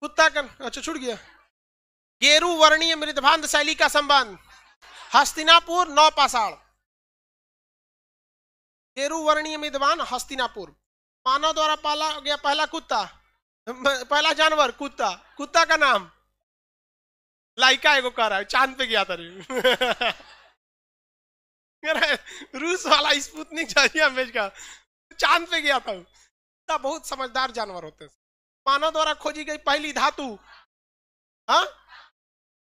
कुत्ता का अच्छा छूट गया गेरु वर्णीय मृदभांत शैली का संबंध हस्तिनापुर पाषाण गेरु वर्णीय मृदवान हस्तिनापुर मानव द्वारा पाला गया पहला कुत्ता पहला जानवर कुत्ता कुत्ता का नाम लाइका एगो कह रहा है चांद पे गया था रूस वाला स्पूतनिक चांद पे गया था कुत्ता बहुत समझदार जानवर होते हैं मानव द्वारा खोजी गई पहली धातु हाँ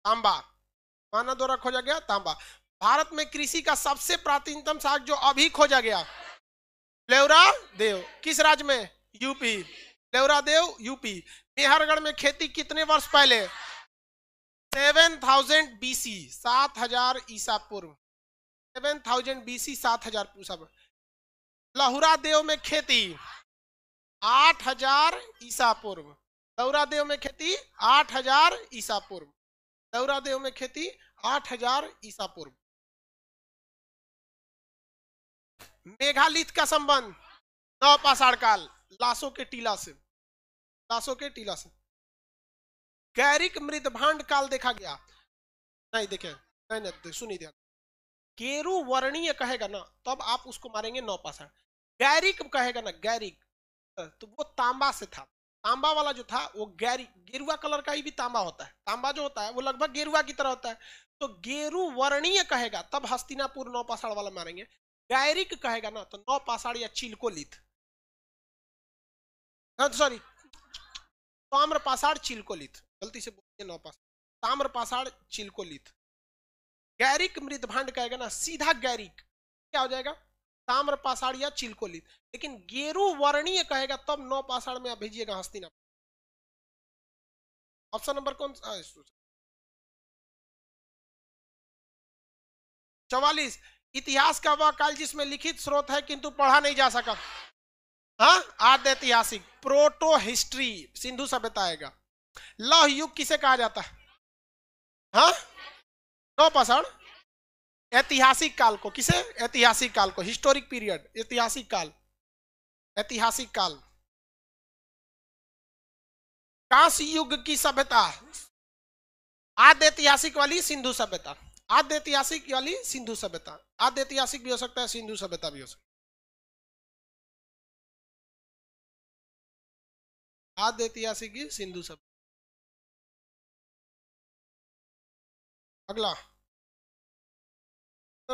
तांबा मानव द्वारा खोजा गया तांबा भारत में कृषि का सबसे प्राचीनतम साग जो अभी खोजा गया लेवरा देव किस राज्य में यूपी देव यूपी मेहरगढ़ में खेती कितने वर्ष पहले सेवन थाउजेंड बीसी सात हजार ईसा पूर्व सेवन थाउजेंड बीसी सात हजार पूर्व लहुरा देव में खेती आठ हजार ईसा पूर्व लहुरा देव में खेती आठ हजार ईसा पूर्व लहुरा देव में खेती आठ हजार ईसा पूर्व मेघालित का संबंध नौ पाषाण काल लाशों के टीला से लाशों के टीला से गैरिक मृदभांड काल देखा गया नहीं देखे नहीं नहीं सुनी ध्यान केरु वर्णीय कहेगा ना तब आप उसको मारेंगे पाषाण गैरिक कहेगा ना गैरिक तो वो तांबा से था तांबा वाला जो था वो गैरिक गेरुआ कलर का ही भी तांबा होता है तांबा जो होता है वो लगभग गेरुआ की तरह होता है तो गेरु वर्णीय कहेगा तब हस्तिनापुर पाषाण वाला मारेंगे गैरिक कहेगा ना तो नौ पाषाण या चिलकोलिथ सॉरी हाँ, ताम्र पाषाण गलती से बोलिए नौ पाषाण ताम्र पाषाण गैरिक मृत भांड कहेगा ना सीधा गैरिक क्या हो जाएगा ताम्र पाषाण या चिलकोलित लेकिन गेरु वर्णीय कहेगा तब नौ पाषाण में आप भेजिएगा हस्तिनापुर ऑप्शन नंबर कौन चौवालीस इतिहास का वह काल जिसमें लिखित स्रोत है किंतु पढ़ा नहीं जा सका हाँ आद ऐतिहासिक प्रोटो हिस्ट्री सिंधु सभ्यता आएगा लौह युग किसे कहा जाता है हाँ नौपाषाण ऐतिहासिक काल को किसे ऐतिहासिक काल को हिस्टोरिक पीरियड ऐतिहासिक काल ऐतिहासिक काल कांस्य युग की सभ्यता आद्य ऐतिहासिक वाली सिंधु सभ्यता आद्य ऐतिहासिक वाली सिंधु सभ्यता आद्य ऐतिहासिक भी हो सकता है सिंधु सभ्यता भी हो सकता है आद्य ऐतिहासिक सिंधु सभ्य अगला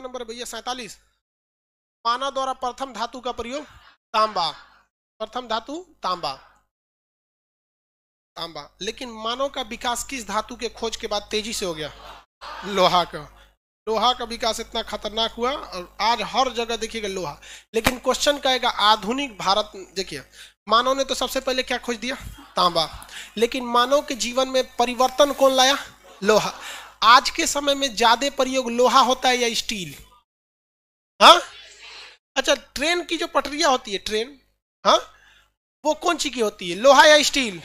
नंबर भैया सैतालीस माना द्वारा प्रथम धातु का प्रयोग तांबा प्रथम धातु तांबा तांबा लेकिन मानव का विकास किस धातु के खोज के बाद तेजी से हो गया लोहा का लोहा का विकास इतना खतरनाक हुआ और आज हर जगह देखिएगा लोहा लेकिन क्वेश्चन कहेगा आधुनिक भारत देखिए मानव ने तो सबसे पहले क्या खोज दिया तांबा लेकिन मानव के जीवन में परिवर्तन कौन लाया लोहा आज के समय में ज्यादा प्रयोग लोहा होता है या स्टील हाँ अच्छा ट्रेन की जो पटरिया होती है ट्रेन हाँ वो कौन सी की होती है लोहा या स्टील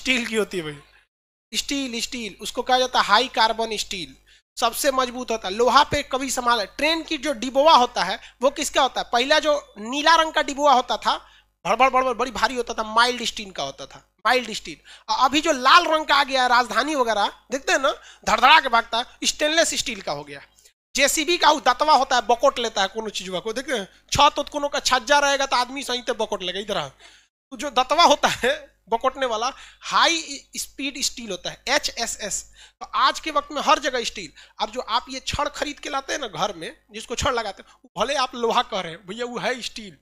स्टील की होती है भाई स्टील स्टील उसको कहा जाता है हाई कार्बन स्टील सबसे मजबूत होता है लोहा पे कभी संभाल ट्रेन की जो डिबोवा होता है वो किसका होता है पहला जो नीला रंग का डिबोवा होता था भड़बड़ भड़बड़ बड़ी भारी होता था माइल्ड स्टील का होता था माइल्ड स्टील अभी जो लाल रंग का आ गया राजधानी वगैरह देखते हैं ना धड़धड़ा के भागता है स्टेनलेस स्टील का हो गया जेसीबी का दतवा होता है बकोट लेता है कोनो चीज को देखते हैं छत को का छज्जा रहेगा तो आदमी सही तो बकोट लेगा इधर तो जो दतवा होता है बकोटने वाला हाई स्पीड स्टील होता है एच एस एस तो आज के वक्त में हर जगह स्टील अब जो आप ये छड़ खरीद के लाते हैं ना घर में जिसको छड़ लगाते हैं भले आप लोहा कह रहे हैं भैया वो है स्टील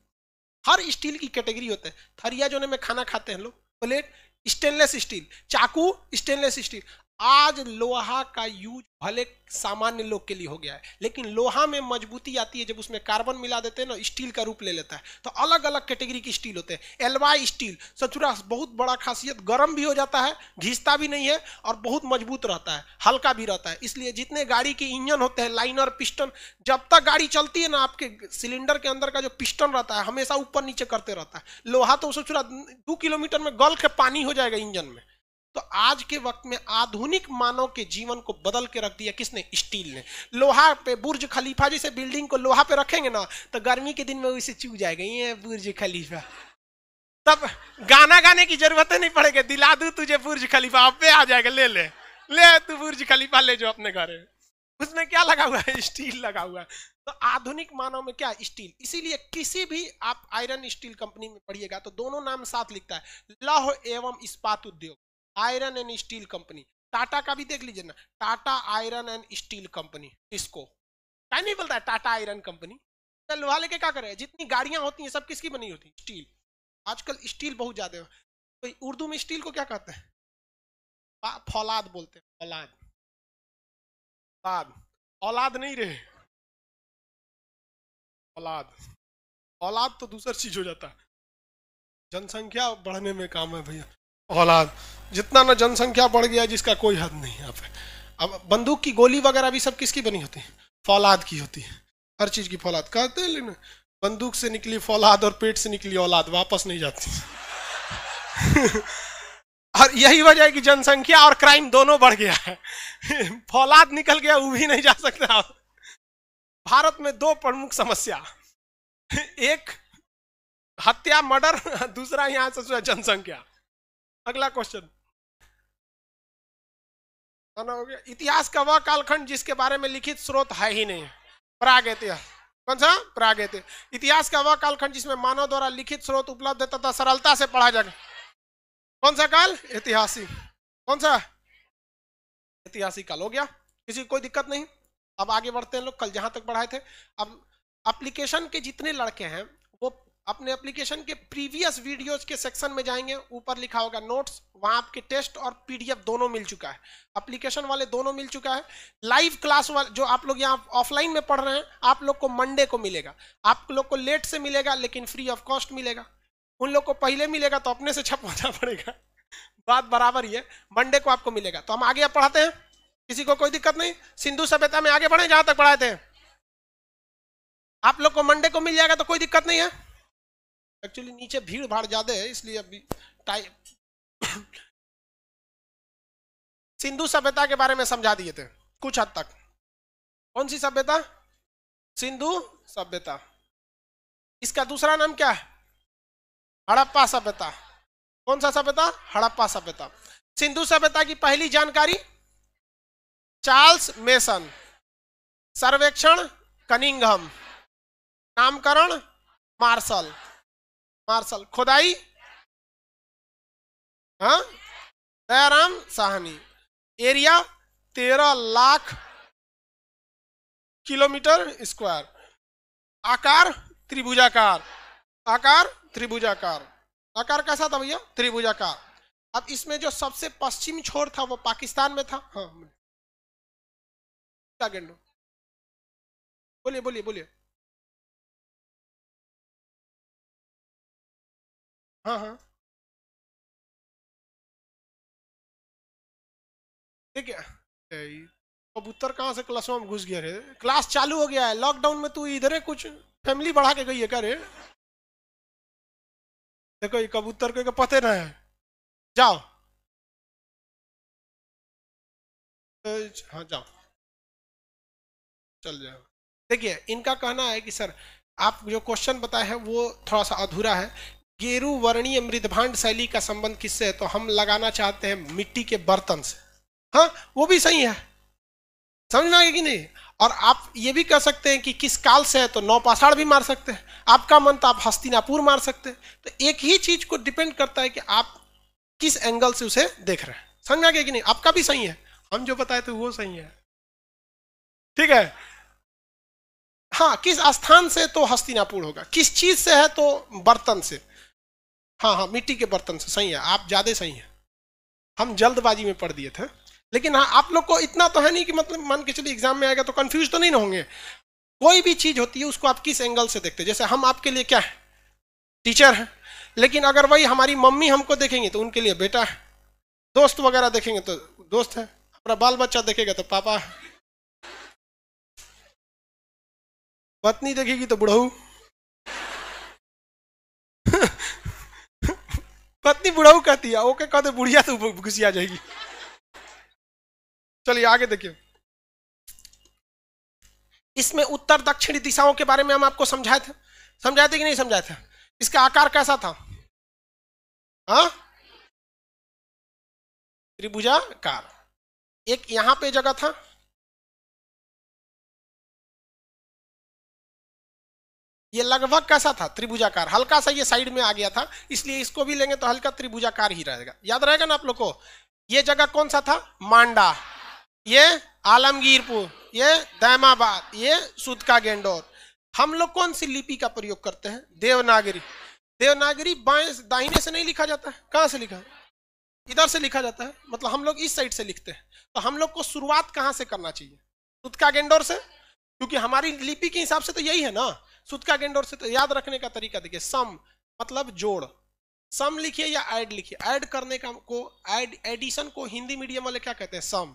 हर स्टील की कैटेगरी होता है थरिया जोने में खाना खाते हैं लोग प्लेट स्टेनलेस स्टील चाकू स्टेनलेस स्टील आज लोहा का यूज भले सामान्य लोग के लिए हो गया है लेकिन लोहा में मजबूती आती है जब उसमें कार्बन मिला देते हैं ना स्टील का रूप ले लेता है तो अलग अलग कैटेगरी की स्टील होते हैं एलवाई स्टील सचुरा तो बहुत बड़ा खासियत गर्म भी हो जाता है घिसता भी नहीं है और बहुत मजबूत रहता है हल्का भी रहता है इसलिए जितने गाड़ी के इंजन होते हैं लाइनर पिस्टन जब तक गाड़ी चलती है ना आपके सिलेंडर के अंदर का जो पिस्टन रहता है हमेशा ऊपर नीचे करते रहता है लोहा तो सचुरा दो किलोमीटर में गल के पानी हो जाएगा इंजन में तो आज के वक्त में आधुनिक मानव के जीवन को बदल के रख दिया किसने स्टील ने लोहा पे बुर्ज खलीफा जैसे बिल्डिंग को लोहा पे रखेंगे ना तो गर्मी के दिन में उसे चू जाएगा ये बुर्ज खलीफा तब गाना गाने की जरूरत नहीं पड़ेगी दिला दू तुझे बुर्ज खलीफा अब आ जाएगा ले ले ले तू बुर्ज खलीफा ले जाओ अपने घर उसमें क्या लगा हुआ है स्टील लगा हुआ है तो आधुनिक मानव में क्या स्टील इसीलिए किसी भी आप आयरन स्टील कंपनी में पढ़िएगा तो दोनों नाम साथ लिखता है लौह एवं इस्पात उद्योग iron and steel company Tata का भी देख लीजिए ना Tata iron and steel company इसको क्या नहीं बोलता है टाटा आयरन कंपनी लोहा लेके क्या करे जितनी गाड़ियां होती हैं सब किसकी बनी होती है स्टील आजकल स्टील बहुत ज्यादा तो उर्दू में स्टील को क्या कहते हैं फौलाद बोलते हैं फौलाद औलाद औलाद नहीं रहे औलाद औलाद तो दूसर चीज हो जाता है जनसंख्या बढ़ने में काम है भैया औलाद जितना ना जनसंख्या बढ़ गया जिसका कोई हद नहीं यहाँ पे अब बंदूक की गोली वगैरह भी सब किसकी बनी होती है फौलाद की होती है हर चीज़ की फौलाद कहते हैं लेकिन बंदूक से निकली फौलाद और पेट से निकली औलाद वापस नहीं जाती और यही वजह है कि जनसंख्या और क्राइम दोनों बढ़ गया है फौलाद निकल गया वो भी नहीं जा सकता भारत में दो प्रमुख समस्या एक हत्या मर्डर दूसरा यहां से जनसंख्या अगला क्वेश्चन हो गया इतिहास का वह कालखंड जिसके बारे में लिखित स्रोत है ही नहीं प्राग इतिहास कौन सा प्राग इतिहास का वह कालखंड जिसमें मानव द्वारा लिखित स्रोत उपलब्ध तथा सरलता से पढ़ा जाए कौन सा काल ऐतिहासिक कौन सा ऐतिहासिक काल हो गया किसी कोई दिक्कत नहीं अब आगे बढ़ते हैं लोग कल जहां तक पढ़ाए थे अब एप्लीकेशन के जितने लड़के हैं अपने एप्लीकेशन के प्रीवियस वीडियोज के सेक्शन में जाएंगे ऊपर लिखा होगा नोट्स वहां आपके टेस्ट और पीडीएफ दोनों मिल चुका है एप्लीकेशन वाले दोनों मिल चुका है लाइव क्लास वाले जो आप लोग यहाँ ऑफलाइन में पढ़ रहे हैं आप लोग को मंडे को मिलेगा आप लोग को लेट से मिलेगा लेकिन फ्री ऑफ कॉस्ट मिलेगा उन लोग को पहले मिलेगा तो अपने से छपवाना पड़ेगा बात बराबर ही है मंडे को आपको मिलेगा तो हम आगे आप पढ़ाते हैं किसी को कोई दिक्कत नहीं सिंधु सभ्यता में आगे बढ़े जहां तक पढ़ाते हैं आप लोग को मंडे को मिल जाएगा तो कोई दिक्कत नहीं है एक्चुअली नीचे भीड़ भाड़ ज्यादा है इसलिए अभी टाइम सिंधु सभ्यता के बारे में समझा दिए थे कुछ हद तक कौन सी सभ्यता सिंधु सभ्यता इसका दूसरा नाम क्या है हड़प्पा सभ्यता कौन सा सभ्यता हड़प्पा सभ्यता सिंधु सभ्यता की पहली जानकारी चार्ल्स मेसन सर्वेक्षण कनिंगम नामकरण मार्शल मार्शल खुदाई हाँ दयाराम साहनी एरिया तेरह लाख किलोमीटर स्क्वायर आकार त्रिभुजाकार आकार त्रिभुजाकार आकार कैसा था भैया त्रिभुजाकार अब इसमें जो सबसे पश्चिम छोर था वो पाकिस्तान में था हाँ बोलिए बोलिए बोलिए ठीक हाँ, है हाँ। कबूतर कहाँ से क्लास में घुस गया रे क्लास चालू हो गया है लॉकडाउन में तू इधर है कुछ फैमिली बढ़ा के गई है क्या रे देखो ये कबूतर को पते ना है जाओ हाँ जाओ चल जाओ देखिए इनका कहना है कि सर आप जो क्वेश्चन बताए हैं वो थोड़ा सा अधूरा है गेरू वर्णीय मृदभांड शैली का संबंध किससे है तो हम लगाना चाहते हैं मिट्टी के बर्तन से हाँ वो भी सही है समझना है कि नहीं और आप ये भी कह सकते हैं कि किस काल से है तो नौपाषाण भी मार सकते हैं आपका मन तो आप हस्तिनापुर मार सकते हैं तो एक ही चीज को डिपेंड करता है कि आप किस एंगल से उसे देख रहे हैं समझना है गया कि नहीं आपका भी सही है हम जो बताए थे वो सही है ठीक है हाँ किस स्थान से तो हस्तिनापुर होगा किस चीज से है तो बर्तन से हाँ हाँ मिट्टी के बर्तन से सही है आप ज्यादा सही हैं हम जल्दबाजी में पढ़ दिए थे लेकिन हाँ आप लोग को इतना तो है नहीं कि मतलब मान के चलिए एग्जाम में आएगा तो कंफ्यूज तो नहीं होंगे कोई भी चीज होती है उसको आप किस एंगल से देखते जैसे हम आपके लिए क्या है टीचर हैं लेकिन अगर वही हमारी मम्मी हमको देखेंगे तो उनके लिए बेटा है दोस्त वगैरह देखेंगे तो दोस्त है अपना बाल बच्चा देखेगा तो पापा पत्नी देखेगी तो बुढ़ऊ पत्नी बुढ़ाऊ कहती है ओके कहते बुढ़िया तो आ जाएगी चलिए आगे देखिए इसमें उत्तर दक्षिण दिशाओं के बारे में हम आपको समझाए थे समझाए थे कि नहीं समझाए थे इसका आकार कैसा था हा? त्रिभुजाकार एक यहां पे जगह था ये लगभग कैसा था त्रिभुजाकार हल्का सा ये साइड में आ गया था इसलिए इसको भी लेंगे तो हल्का त्रिभुजाकार ही रहेगा याद रहेगा ना आप लोग को ये जगह कौन सा था मांडा ये आलमगीरपुर ये दैमाबाद ये सुदका गेंडोर हम लोग कौन सी लिपि का प्रयोग करते हैं देवनागरी देवनागरी बाएं दाहिने से नहीं लिखा जाता है कहाँ से लिखा इधर से लिखा जाता है मतलब हम लोग इस साइड से लिखते हैं तो हम लोग को शुरुआत कहाँ से करना चाहिए सुदका गेंडोर से क्योंकि हमारी लिपि के हिसाब से तो यही है ना सुतका गेंडोर से तो याद रखने का तरीका देखिए सम मतलब जोड़ सम लिखिए या ऐड लिखिए ऐड करने का को ऐड एडिशन को हिंदी मीडियम वाले क्या कहते हैं सम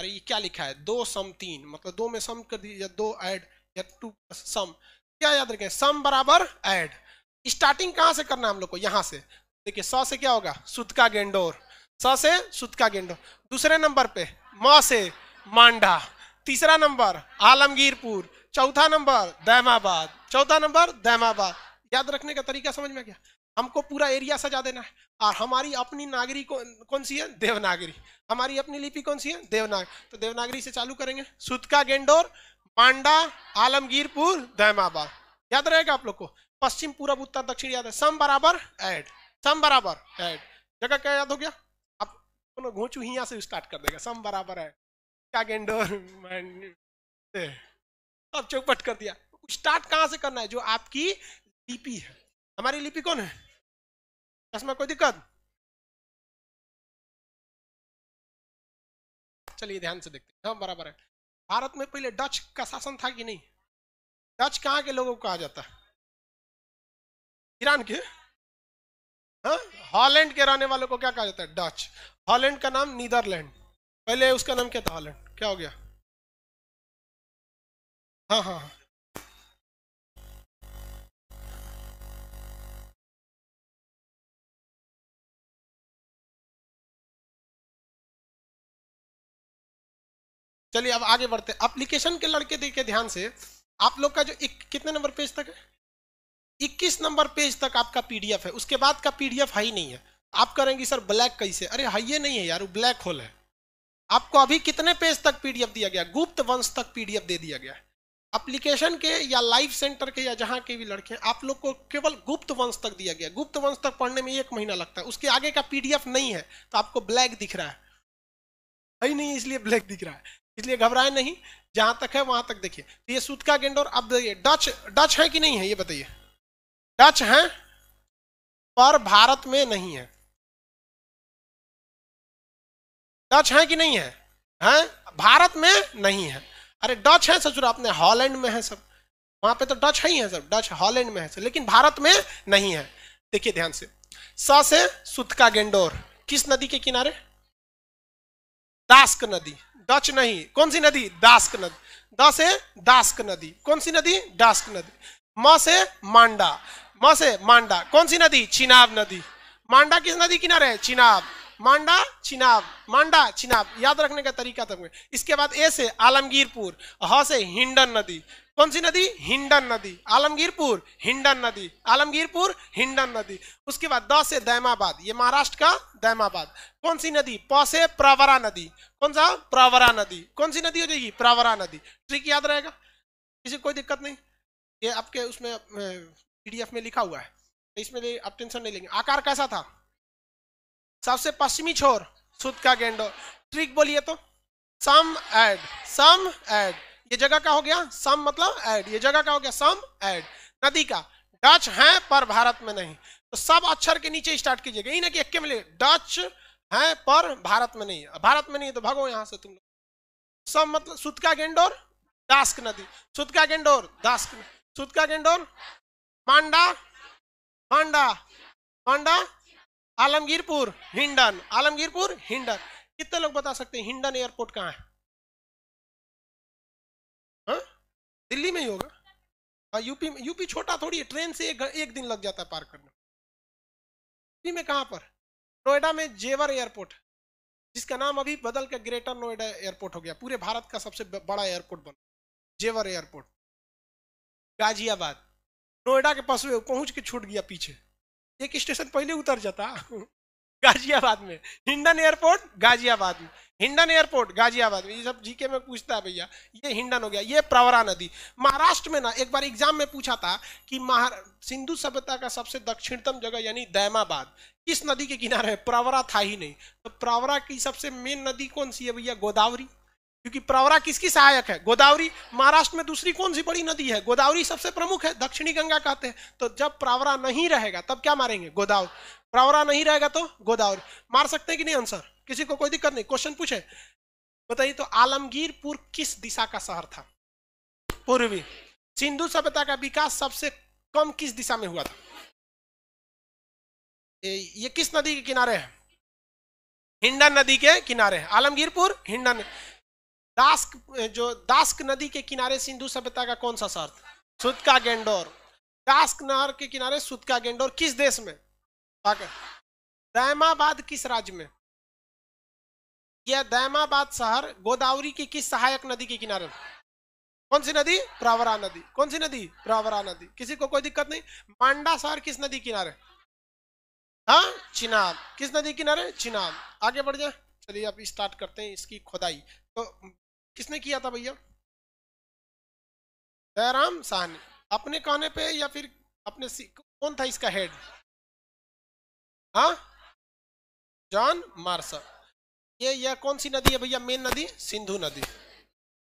अरे ये क्या लिखा है दो सम तीन मतलब दो में सम कर दीजिए या दो ऐड या टू सम क्या याद रखें सम बराबर ऐड स्टार्टिंग कहाँ से करना है हम लोग को यहाँ से देखिए सौ से क्या होगा सुतका गेंडोर सौ से सुतका गेंडोर दूसरे नंबर पे म से मांडा तीसरा नंबर आलमगीरपुर चौथा नंबर दैमाबाद चौथा नंबर दैमाबाद याद रखने का तरीका समझ में क्या हमको पूरा एरिया सजा देना है और हमारी अपनी नागरी कौन कौन सी है देवनागरी हमारी अपनी लिपि कौन सी है देवनागरी तो देवनागरी से चालू करेंगे सुतका गेंडोर पांडा आलमगीरपुर दैमाबाद याद रहेगा आप लोग को पश्चिम पूर्व उत्तर दक्षिण याद है सम बराबर एड सम बराबर एड जगह क्या याद हो गया आप घोचू यहाँ से स्टार्ट कर देगा सम बराबर एड क्या गेंडोर अब चौपट कर दिया स्टार्ट कहां से करना है जो आपकी लिपि है हमारी लिपि कौन है इसमें कोई दिक्कत चलिए ध्यान से देखते हैं हम हाँ, बराबर है भारत में पहले डच का शासन था कि नहीं डच कहां के लोगों को कहा जाता है ईरान के हाँ, हॉलैंड के रहने वालों को क्या कहा जाता है डच हॉलैंड का नाम नीदरलैंड पहले उसका नाम क्या था हॉलैंड क्या हो गया हाँ हाँ हाँ चलिए अब आगे बढ़ते हैं अप्लीकेशन के लड़के देखिए ध्यान से आप लोग का जो एक, कितने नंबर पेज तक है 21 नंबर पेज तक आपका पीडीएफ है उसके बाद का पीडीएफ हाई नहीं है आप करेंगे सर ब्लैक कैसे अरे हाई नहीं है यार वो ब्लैक होल है आपको अभी कितने पेज तक पीडीएफ दिया गया गुप्त वंश तक पीडीएफ दे दिया गया है एप्लीकेशन के या लाइफ सेंटर के या जहाँ के भी लड़के आप लोग को केवल गुप्त वंश तक दिया गया गुप्त वंश तक पढ़ने में एक महीना लगता है उसके आगे का पीडीएफ नहीं है तो आपको ब्लैक दिख रहा है नहीं इसलिए ब्लैक दिख रहा है इसलिए घबराए नहीं जहां तक है वहां तक देखिए तो ये सुतका गेंडोर अब देखिए डच डच है कि नहीं है ये बताइए डच है पर भारत में नहीं है डच है कि नहीं है हैं भारत में नहीं है अरे डच है ससुर आपने हॉलैंड में है सब वहां पे तो डच है ही है सब डच हॉलैंड में है सब लेकिन भारत में नहीं है देखिए ध्यान से स से सुतका गेंडोर किस नदी के किनारे दास्क नदी डच नहीं कौन सी नदी दास्क नदी द से दास्क नदी कौन सी नदी दास्क नदी म से मांडा म से मांडा कौन सी नदी चिनाब नदी मांडा किस नदी किनारे है चिनाब मांडा चिनाब मांडा चिनाब याद रखने का तरीका था इसके बाद ए से आलमगीरपुर ह से हिंडन नदी कौन सी नदी हिंडन नदी आलमगीरपुर हिंडन नदी आलमगीरपुर हिंडन नदी उसके बाद द से दैमाबाद ये महाराष्ट्र का दैमाबाद कौन सी नदी प से प्रावरा नदी कौन सा प्रावरा नदी कौन सी नदी हो जाएगी प्रावरा नदी ट्रिक याद रहेगा किसी कोई दिक्कत नहीं ये आपके उसमें पीडीएफ में लिखा हुआ है इसमें आप टेंशन नहीं लेंगे आकार कैसा था सबसे पश्चिमी छोर सुद का गेंडो ट्रिक बोलिए तो सम एड सम एड ये जगह का हो गया सम मतलब एड ये जगह का हो गया सम एड नदी का डच है पर भारत में नहीं तो सब अक्षर के नीचे स्टार्ट कीजिएगा ना कि एक मिले डच है पर भारत में नहीं भारत में नहीं तो भगो यहां से तुम लोग सब मतलब सुतका गेंडोर दास्क नदी सुतका गेंडोर दास्क सुतका गेंडोर मांडा मांडा मांडा आलमगीरपुर हिंडन आलमगीरपुर हिंडन कितने लोग बता सकते हैं हिंडन एयरपोर्ट कहाँ है हा? दिल्ली में ही होगा हाँ यूपी में यूपी छोटा थोड़ी है ट्रेन से एक, एक दिन लग जाता है पार करने यूपी में कहाँ पर नोएडा में जेवर एयरपोर्ट जिसका नाम अभी बदल के ग्रेटर नोएडा एयरपोर्ट हो गया पूरे भारत का सबसे बड़ा एयरपोर्ट बना जेवर एयरपोर्ट गाजियाबाद नोएडा के पास पहुंच के छूट गया पीछे एक स्टेशन पहले उतर जाता गाजियाबाद में हिंडन एयरपोर्ट गाजियाबाद में हिंडन एयरपोर्ट गाजियाबाद में ये सब जीके में पूछता है भैया ये हिंडन हो गया ये प्रवरा नदी महाराष्ट्र में ना एक बार एग्जाम में पूछा था कि सिंधु सभ्यता का सबसे दक्षिणतम जगह यानी दैमाबाद किस नदी के किनारे है प्रवरा था ही नहीं तो प्रवरा की सबसे मेन नदी कौन सी है भैया गोदावरी क्योंकि प्रवरा किसकी सहायक है गोदावरी महाराष्ट्र में दूसरी कौन सी बड़ी नदी है गोदावरी सबसे प्रमुख है दक्षिणी गंगा कहते हैं तो जब प्रवरा नहीं रहेगा तब क्या मारेंगे गोदावरी प्रवरा नहीं रहेगा तो गोदावरी मार सकते हैं कि नहीं आंसर किसी को कोई दिक्कत नहीं क्वेश्चन पूछे बताइए तो आलमगीरपुर किस दिशा का शहर था पूर्वी सिंधु सभ्यता का विकास सबसे कम किस दिशा में हुआ था ये किस नदी के किनारे है हिंडन नदी के किनारे है आलमगीरपुर हिंडन दास्क जो दास्क नदी के किनारे सिंधु सभ्यता का कौन सा शहर था सुतका गेंडोर दास्क नहर के किनारे सुतका गेंडोर किस देश में दैमाबाद किस राज्य में यह दैमाबाद शहर गोदावरी की किस सहायक नदी के किनारे कौन सी नदी प्रावरा नदी कौन सी नदी प्रावरा नदी किसी को कोई दिक्कत नहीं मांडा शहर किस नदी किनारे हाँ चिनाब किस नदी किनारे चिनाब आगे बढ़ जाए चलिए अब स्टार्ट करते हैं इसकी खुदाई तो किसने किया था भैया दयाराम साहनी अपने कहने पे या फिर अपने कौन था इसका हेड हा जॉन मार्शल ये यह कौन सी नदी है भैया मेन नदी सिंधु नदी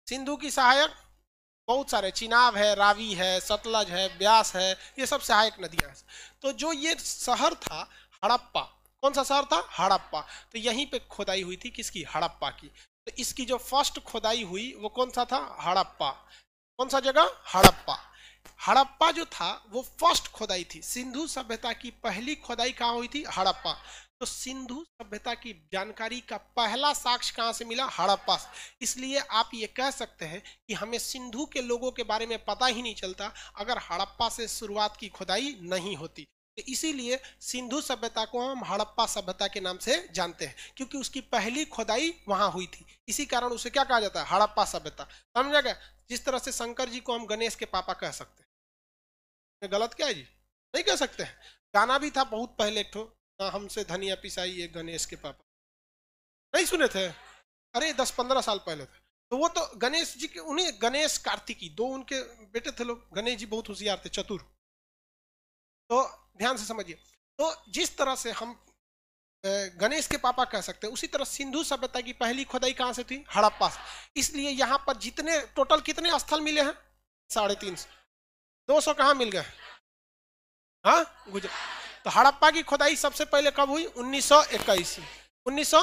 सिंधु की सहायक बहुत सारे चिनाब है रावी है सतलज है ब्यास है ये सब सहायक नदियां हैं तो जो ये शहर था हड़प्पा कौन सा शहर था हड़प्पा तो यहीं पे खोदाई हुई थी किसकी हड़प्पा की तो इसकी जो फर्स्ट खुदाई हुई वो कौन सा था हड़प्पा कौन सा जगह हड़प्पा हड़प्पा जो था वो फर्स्ट खुदाई थी सिंधु सभ्यता की पहली खुदाई कहाँ हुई थी हड़प्पा तो सिंधु सभ्यता की जानकारी का पहला साक्ष्य कहाँ से मिला हड़प्पा इसलिए आप ये कह सकते हैं कि हमें सिंधु के लोगों के बारे में पता ही नहीं चलता अगर हड़प्पा से शुरुआत की खुदाई नहीं होती तो इसीलिए सिंधु सभ्यता को हम हड़प्पा सभ्यता के नाम से जानते हैं क्योंकि उसकी पहली खुदाई वहां हुई थी इसी कारण उसे क्या कहा जाता है हड़प्पा सभ्यता समझा गया जिस तरह से शंकर जी को हम गणेश के पापा कह सकते हैं गलत क्या है जी नहीं कह सकते हैं गाना भी था बहुत पहले ठो ना हमसे धनिया पिसाई ये गणेश के पापा नहीं सुने थे अरे दस पंद्रह साल पहले थे तो वो तो गणेश जी के उन्हें गणेश कार्तिकी दो उनके बेटे थे लोग गणेश जी बहुत होशियार थे चतुर तो ध्यान से समझिए तो जिस तरह से हम गणेश के पापा कह सकते हैं उसी तरह सिंधु सभ्यता की पहली खुदाई कहाँ से थी हड़प्पा से इसलिए यहाँ पर जितने टोटल कितने स्थल मिले हैं साढ़े तीन सौ दो सौ कहाँ मिल गए हाँ गुजरात तो हड़प्पा की खुदाई सबसे पहले कब हुई उन्नीस सौ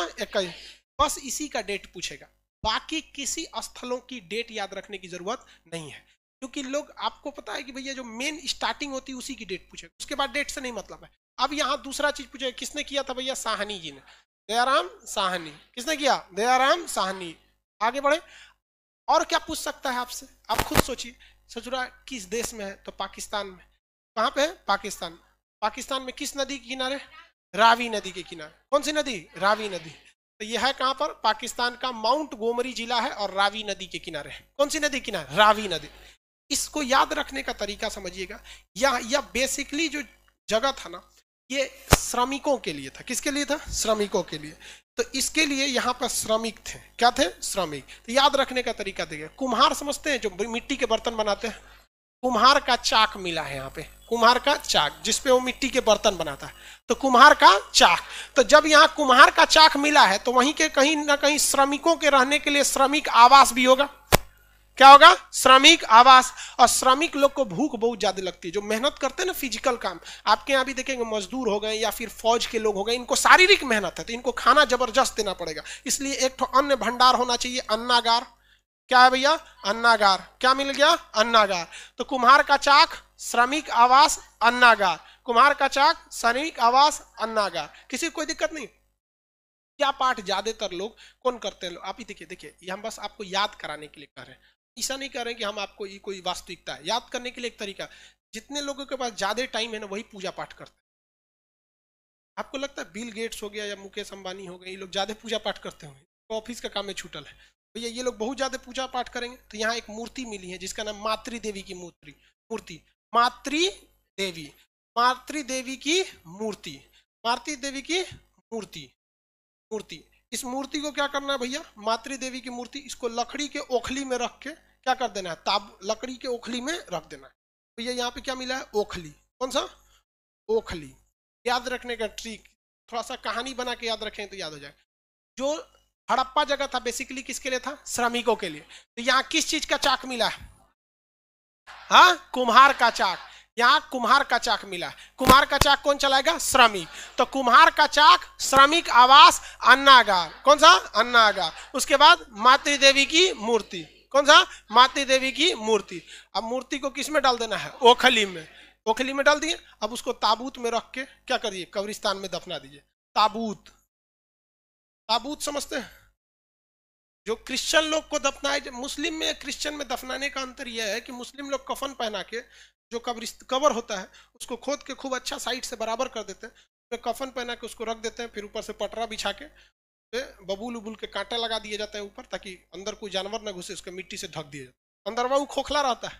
बस इसी का डेट पूछेगा बाकी किसी स्थलों की डेट याद रखने की जरूरत नहीं है क्योंकि लोग आपको पता है कि भैया जो मेन स्टार्टिंग होती है उसी की डेट पूछे उसके बाद डेट से नहीं मतलब है अब यहाँ दूसरा चीज पूछे किसने किया था भैया साहनी जी ने दयाराम साहनी किसने किया दयाराम साहनी आगे बढ़े और क्या पूछ सकता है आपसे आप खुद सोचिए सचुरा किस देश में है तो पाकिस्तान में कहाँ पे है पाकिस्तान पाकिस्तान में किस नदी के किनारे रावी नदी के किनारे कौन सी नदी रावी नदी तो यह है कहाँ पर पाकिस्तान का माउंट गोमरी जिला है और रावी नदी के किनारे है कौन सी नदी किनारे रावी नदी इसको याद रखने का तरीका समझिएगा या या बेसिकली जो जगह था ना ये श्रमिकों के लिए था किसके लिए था श्रमिकों के लिए तो इसके लिए यहाँ पर श्रमिक थे क्या थे श्रमिक तो याद रखने का तरीका देखिए कुम्हार समझते हैं जो मिट्टी के बर्तन बनाते हैं कुम्हार का चाक मिला है यहाँ पे कुम्हार का चाक जिसपे वो मिट्टी के बर्तन बनाता है तो कुम्हार का चाक तो जब यहाँ कुम्हार का चाक मिला है तो वहीं के कहीं ना कहीं श्रमिकों के रहने के लिए श्रमिक आवास भी होगा क्या होगा श्रमिक आवास और श्रमिक लोग को भूख बहुत ज्यादा लगती है जो मेहनत करते हैं ना फिजिकल काम आपके यहाँ भी देखेंगे मजदूर हो गए या फिर फौज के लोग हो गए इनको शारीरिक मेहनत है तो इनको खाना जबरदस्त देना पड़ेगा इसलिए एक अन्य भंडार होना चाहिए अन्नागार क्या है भैया अन्नागार क्या मिल गया अन्नागार तो कुम्हार का चाक श्रमिक आवास अन्नागार कुम्हार का चाक श्रमिक आवास अन्नागार किसी कोई दिक्कत नहीं क्या पाठ ज्यादातर लोग कौन करते हैं आप ही देखिए देखिए ये हम बस आपको याद कराने के लिए कर रहे हैं ऐसा नहीं कर रहे कि हम आपको ये कोई वास्तविकता है याद करने के लिए एक तरीका जितने लोगों के पास ज्यादा टाइम है ना वही पूजा पाठ करते हैं आपको लगता है बिल गेट्स हो गया या मुकेश अंबानी हो गए ये लोग ज्यादा पूजा पाठ करते होंगे तो ऑफिस का काम में छूटल है भैया ये लोग बहुत ज्यादा पूजा पाठ करेंगे तो यहाँ एक मूर्ति मिली है जिसका नाम मातृ देवी की मूर्ति मूर्ति मातृ देवी मातृ देवी की मूर्ति मातृ देवी की मूर्ति मूर्ति इस मूर्ति को क्या करना है भैया मातृ देवी की मूर्ति इसको लकड़ी के ओखली में रख के क्या कर देना है ताब लकड़ी के ओखली में रख देना है तो ये यहाँ पे क्या मिला है ओखली कौन सा ओखली याद रखने का ट्रिक थोड़ा सा कहानी बना के याद रखें तो याद हो जाए जो हड़प्पा जगह था बेसिकली किसके लिए था श्रमिकों के लिए तो यहाँ किस चीज का चाक मिला है हाँ कुम्हार का चाक यहाँ कुम्हार का चाक मिला है कुम्हार का चाक कौन चलाएगा श्रमिक तो कुम्हार का चाक श्रमिक आवास अन्नागार कौन सा अन्नागार उसके बाद मातृ देवी की मूर्ति कौन सा माती देवी की मूर्ति अब मूर्ति को किस में डाल देना है ओखली में ओखली में डाल दिए अब उसको ताबूत में रख के क्या करिए कब्रिस्तान में दफना दीजिए ताबूत ताबूत समझते हैं जो क्रिश्चियन लोग को दफनाए मुस्लिम में क्रिश्चियन में दफनाने का अंतर यह है कि मुस्लिम लोग कफन पहना के जो कब्र कवर होता है उसको खोद के खूब अच्छा साइड से बराबर कर देते हैं उसमें कफन पहना के उसको रख देते हैं फिर ऊपर से पटरा बिछा के बबूल उबुल के कांटे लगा दिए जाते हैं ऊपर ताकि अंदर कोई जानवर ना घुसे उसके मिट्टी से ढक दिया जाता है अंदर वह खोखला रहता है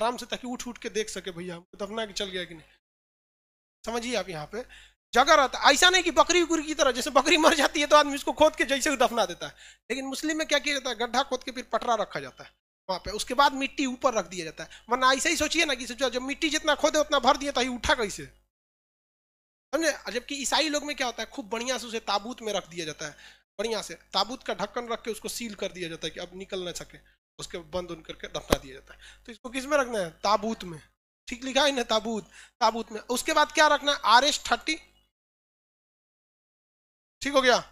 आराम से ताकि उठ उठ के देख सके भैया हमको दफना के चल गया कि नहीं समझिए आप यहाँ पे जगह रहता है ऐसा नहीं कि बकरी उकरी की तरह जैसे बकरी मर जाती है तो आदमी उसको खोद के जैसे दफना देता है लेकिन मुस्लिम में क्या किया जाता है गड्ढा खोद के फिर पटरा रखा जाता है वहाँ पे उसके बाद मिट्टी ऊपर रख दिया जाता है वरना ऐसा ही सोचिए ना कि जब मिट्टी जितना खोदे उतना भर दिए तो उठा कैसे समझे जबकि ईसाई लोग में क्या होता है खूब बढ़िया से उसे ताबूत में रख दिया जाता है बढ़िया से ताबूत का ढक्कन रख के उसको सील कर दिया जाता है कि अब निकल ना सके उसके बंद उन करके दफना दिया जाता है तो इसको किस में रखना है ताबूत में ठीक लिखा है ना ताबूत ताबूत में उसके बाद क्या रखना है आर एस थर्टी ठीक हो गया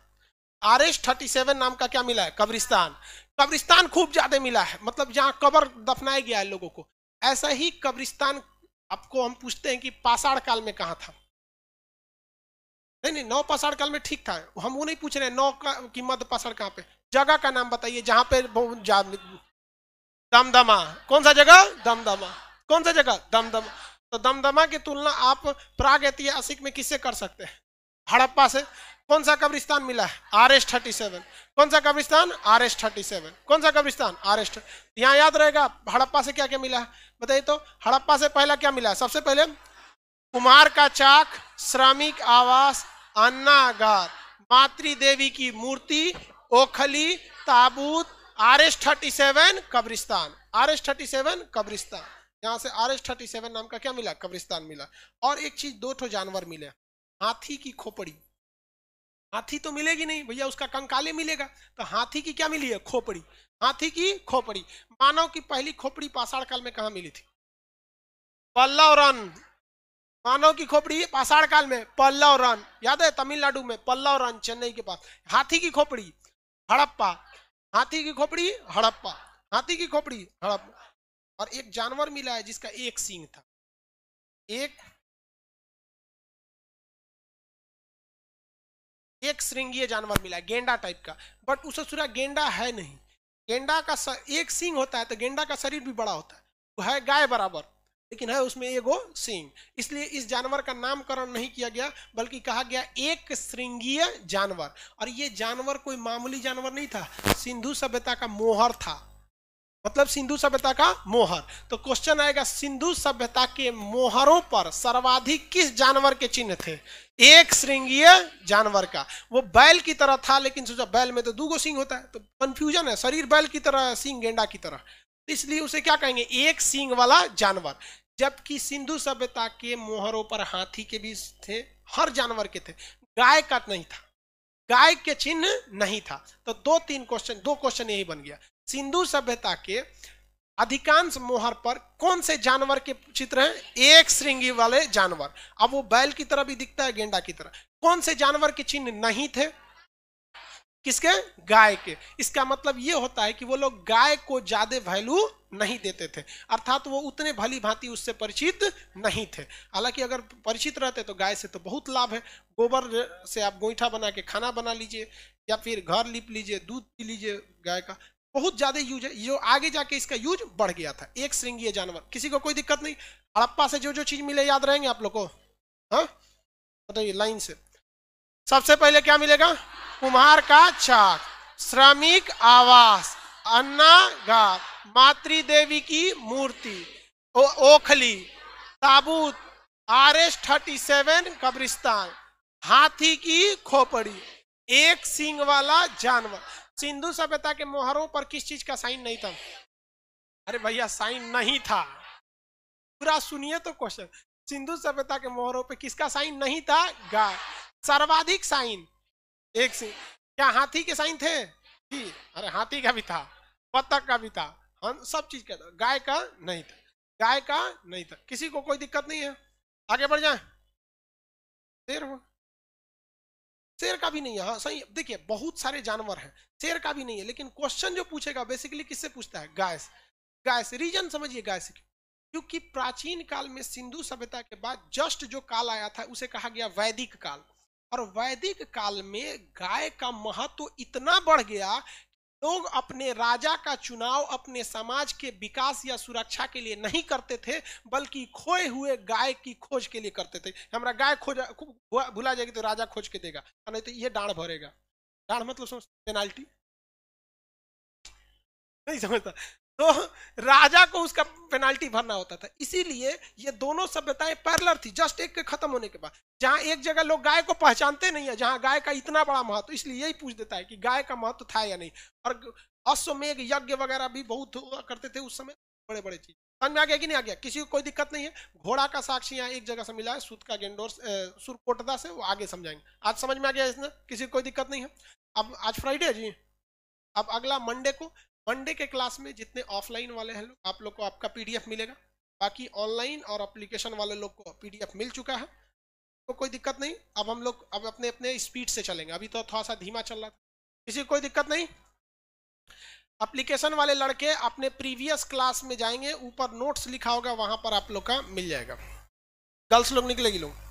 आर एस थर्टी सेवन नाम का क्या मिला है कब्रिस्तान कब्रिस्तान खूब ज्यादा मिला है मतलब जहाँ कबर दफनाया गया है लोगों को ऐसा ही कब्रिस्तान आपको हम पूछते हैं कि पाषाण काल में कहाँ था नहीं नहीं नौ पाषाण काल में ठीक था हम वो नहीं पूछ रहे नौ का की मध्य पाषाण कहाँ पे जगह का नाम बताइए जहां पे दमदमा कौन सा जगह दमदमा कौन सा जगह दमदमा तो दमदमा की तुलना आप प्राग ऐतिहासिक में किससे कर सकते हैं हड़प्पा से कौन सा कब्रिस्तान मिला है आर एस थर्टी सेवन कौन सा कब्रिस्तान आर एस थर्टी सेवन कौन सा कब्रिस्तान आर एस यहाँ याद रहेगा हड़प्पा से क्या क्या मिला है बताइए तो हड़प्पा से पहला क्या मिला है सबसे पहले कुमार का चाक श्रमिक आवास अन्नागार मातृ देवी की मूर्ति ओखली ताबूत आर एस थर्टी सेवन कब्रिस्तान आर एस थर्टी सेवन कब्रिस्तान यहाँ से आर एस थर्टी सेवन नाम का क्या मिला कब्रिस्तान मिला और एक चीज दो ठो जानवर मिले हाथी की खोपड़ी हाथी तो मिलेगी नहीं भैया उसका कंकाले मिलेगा तो हाथी की क्या मिली है खोपड़ी हाथी की खोपड़ी मानव की पहली खोपड़ी पाषाण काल में कहा मिली थी पल्लव रन मानव की खोपड़ी पाषाण काल में पल्लव रन याद है तमिलनाडु में पल्लव रन चेन्नई के पास हाथी की खोपड़ी हड़प्पा हाथी की खोपड़ी हड़प्पा हाथी की खोपड़ी हड़प्पा और एक जानवर मिला है जिसका एक सींग था एक एक श्रृंगीय जानवर मिला गेंडा टाइप का बट उसे सुना गेंडा है नहीं गेंडा का एक सींग होता है तो गेंडा का शरीर भी बड़ा होता है वो है गाय बराबर लेकिन है उसमें एगो सिंह इसलिए इस जानवर का नामकरण नहीं किया गया बल्कि कहा गया एक श्रृंगीय जानवर और ये जानवर कोई मामूली जानवर नहीं था सिंधु सभ्यता का मोहर था मतलब सिंधु सभ्यता का मोहर तो क्वेश्चन आएगा सिंधु सभ्यता के मोहरों पर सर्वाधिक किस जानवर के चिन्ह थे एक श्रृंगीय जानवर का वो बैल की तरह था लेकिन सोचा बैल में तो दो गो सिंह होता है तो कंफ्यूजन है शरीर बैल की तरह सिंह गेंडा की तरह इसलिए उसे क्या कहेंगे एक सींग वाला जानवर जबकि सिंधु सभ्यता के मोहरों पर हाथी के भी थे हर जानवर के थे गाय का नहीं था गाय के चिन्ह नहीं था तो दो तीन क्वेश्चन दो क्वेश्चन यही बन गया सिंधु सभ्यता के अधिकांश मोहर पर कौन से जानवर के चित्र हैं एक श्रृंगी वाले जानवर अब वो बैल की तरह भी दिखता है गेंडा की तरह कौन से जानवर के चिन्ह नहीं थे किसके गाय के इसका मतलब ये होता है कि वो लोग गाय को ज्यादा वैल्यू नहीं देते थे अर्थात वो उतने भली भांति उससे परिचित नहीं थे हालांकि अगर परिचित रहते तो गाय से तो बहुत लाभ है गोबर से आप गोईठा बना के खाना बना लीजिए या फिर घर लिप लीजिए दूध पी लीजिए गाय का बहुत ज्यादा यूज है जो आगे जाके इसका यूज बढ़ गया था एक श्रृंगीय जानवर किसी को कोई दिक्कत नहीं हड़प्पा से जो जो चीज मिले याद रहेंगे आप लोग को हाँ बताइए लाइन से सबसे पहले क्या मिलेगा कुम्हार का चाक श्रमिक आवास घाट मातृ देवी की मूर्ति ओ, ओखली ताबूत आर एस थर्टी सेवन कब्रिस्तान हाथी की खोपड़ी एक सिंग वाला जानवर सिंधु सभ्यता के मोहरों पर किस चीज का साइन नहीं था अरे भैया साइन नहीं था पूरा सुनिए तो क्वेश्चन सिंधु सभ्यता के मोहरों पर किसका साइन नहीं था गाय सर्वाधिक साइन एक से क्या हाथी के साइन थे थी अरे हाथी का भी था बत्तख का भी था हम सब चीज का था गाय का नहीं था गाय का नहीं था किसी को कोई दिक्कत नहीं है आगे बढ़ जाए शेर हो शेर का भी नहीं है हाँ सही देखिए बहुत सारे जानवर हैं शेर का भी नहीं है लेकिन क्वेश्चन जो पूछेगा बेसिकली किससे पूछता है गाय से गाय से रीजन समझिए गाय से क्योंकि प्राचीन काल में सिंधु सभ्यता के बाद जस्ट जो काल आया था उसे कहा गया वैदिक काल और वैदिक काल में गाय का महत्व इतना बढ़ गया लोग अपने राजा का चुनाव अपने समाज के विकास या सुरक्षा के लिए नहीं करते थे बल्कि खोए हुए गाय की खोज के लिए करते थे हमारा गाय खोज भुला जाएगी तो राजा खोज के देगा नहीं तो ये डांड भरेगा डांड मतलब पेनाल्टी नहीं समझता तो राजा को उसका पेनाल्टी भरना होता था इसीलिए ये दोनों सभ्यताएं पैरलर थी जस्ट एक के खत्म होने के बाद जहां एक जगह लोग गाय को पहचानते नहीं है जहां गाय का इतना बड़ा महत्व इसलिए यही पूछ देता है कि गाय का महत्व था या नहीं और अश्वमेघ यज्ञ वगैरह भी बहुत करते थे उस समय बड़े बड़े चीज समझ में आ गया कि नहीं आ गया किसी को कोई दिक्कत नहीं है घोड़ा का साक्षी यहाँ एक जगह से मिला है सूत का गेंडोर सुरकोटदा से वो आगे समझाएंगे आज समझ में आ गया इसने किसी को कोई दिक्कत नहीं है अब आज फ्राइडे जी अब अगला मंडे को मंडे के क्लास में जितने ऑफलाइन वाले हैं लोग आप लोग को आपका पीडीएफ मिलेगा बाकी ऑनलाइन और अप्लीकेशन वाले लोग को पीडीएफ मिल चुका है तो कोई दिक्कत नहीं अब हम लोग अब अपने अपने स्पीड से चलेंगे अभी तो थोड़ा सा धीमा चल रहा था किसी कोई दिक्कत नहीं एप्लीकेशन वाले लड़के अपने प्रीवियस क्लास में जाएंगे ऊपर नोट्स लिखा होगा वहां पर आप लोग का मिल जाएगा गर्ल्स लोग निकलेगी लोग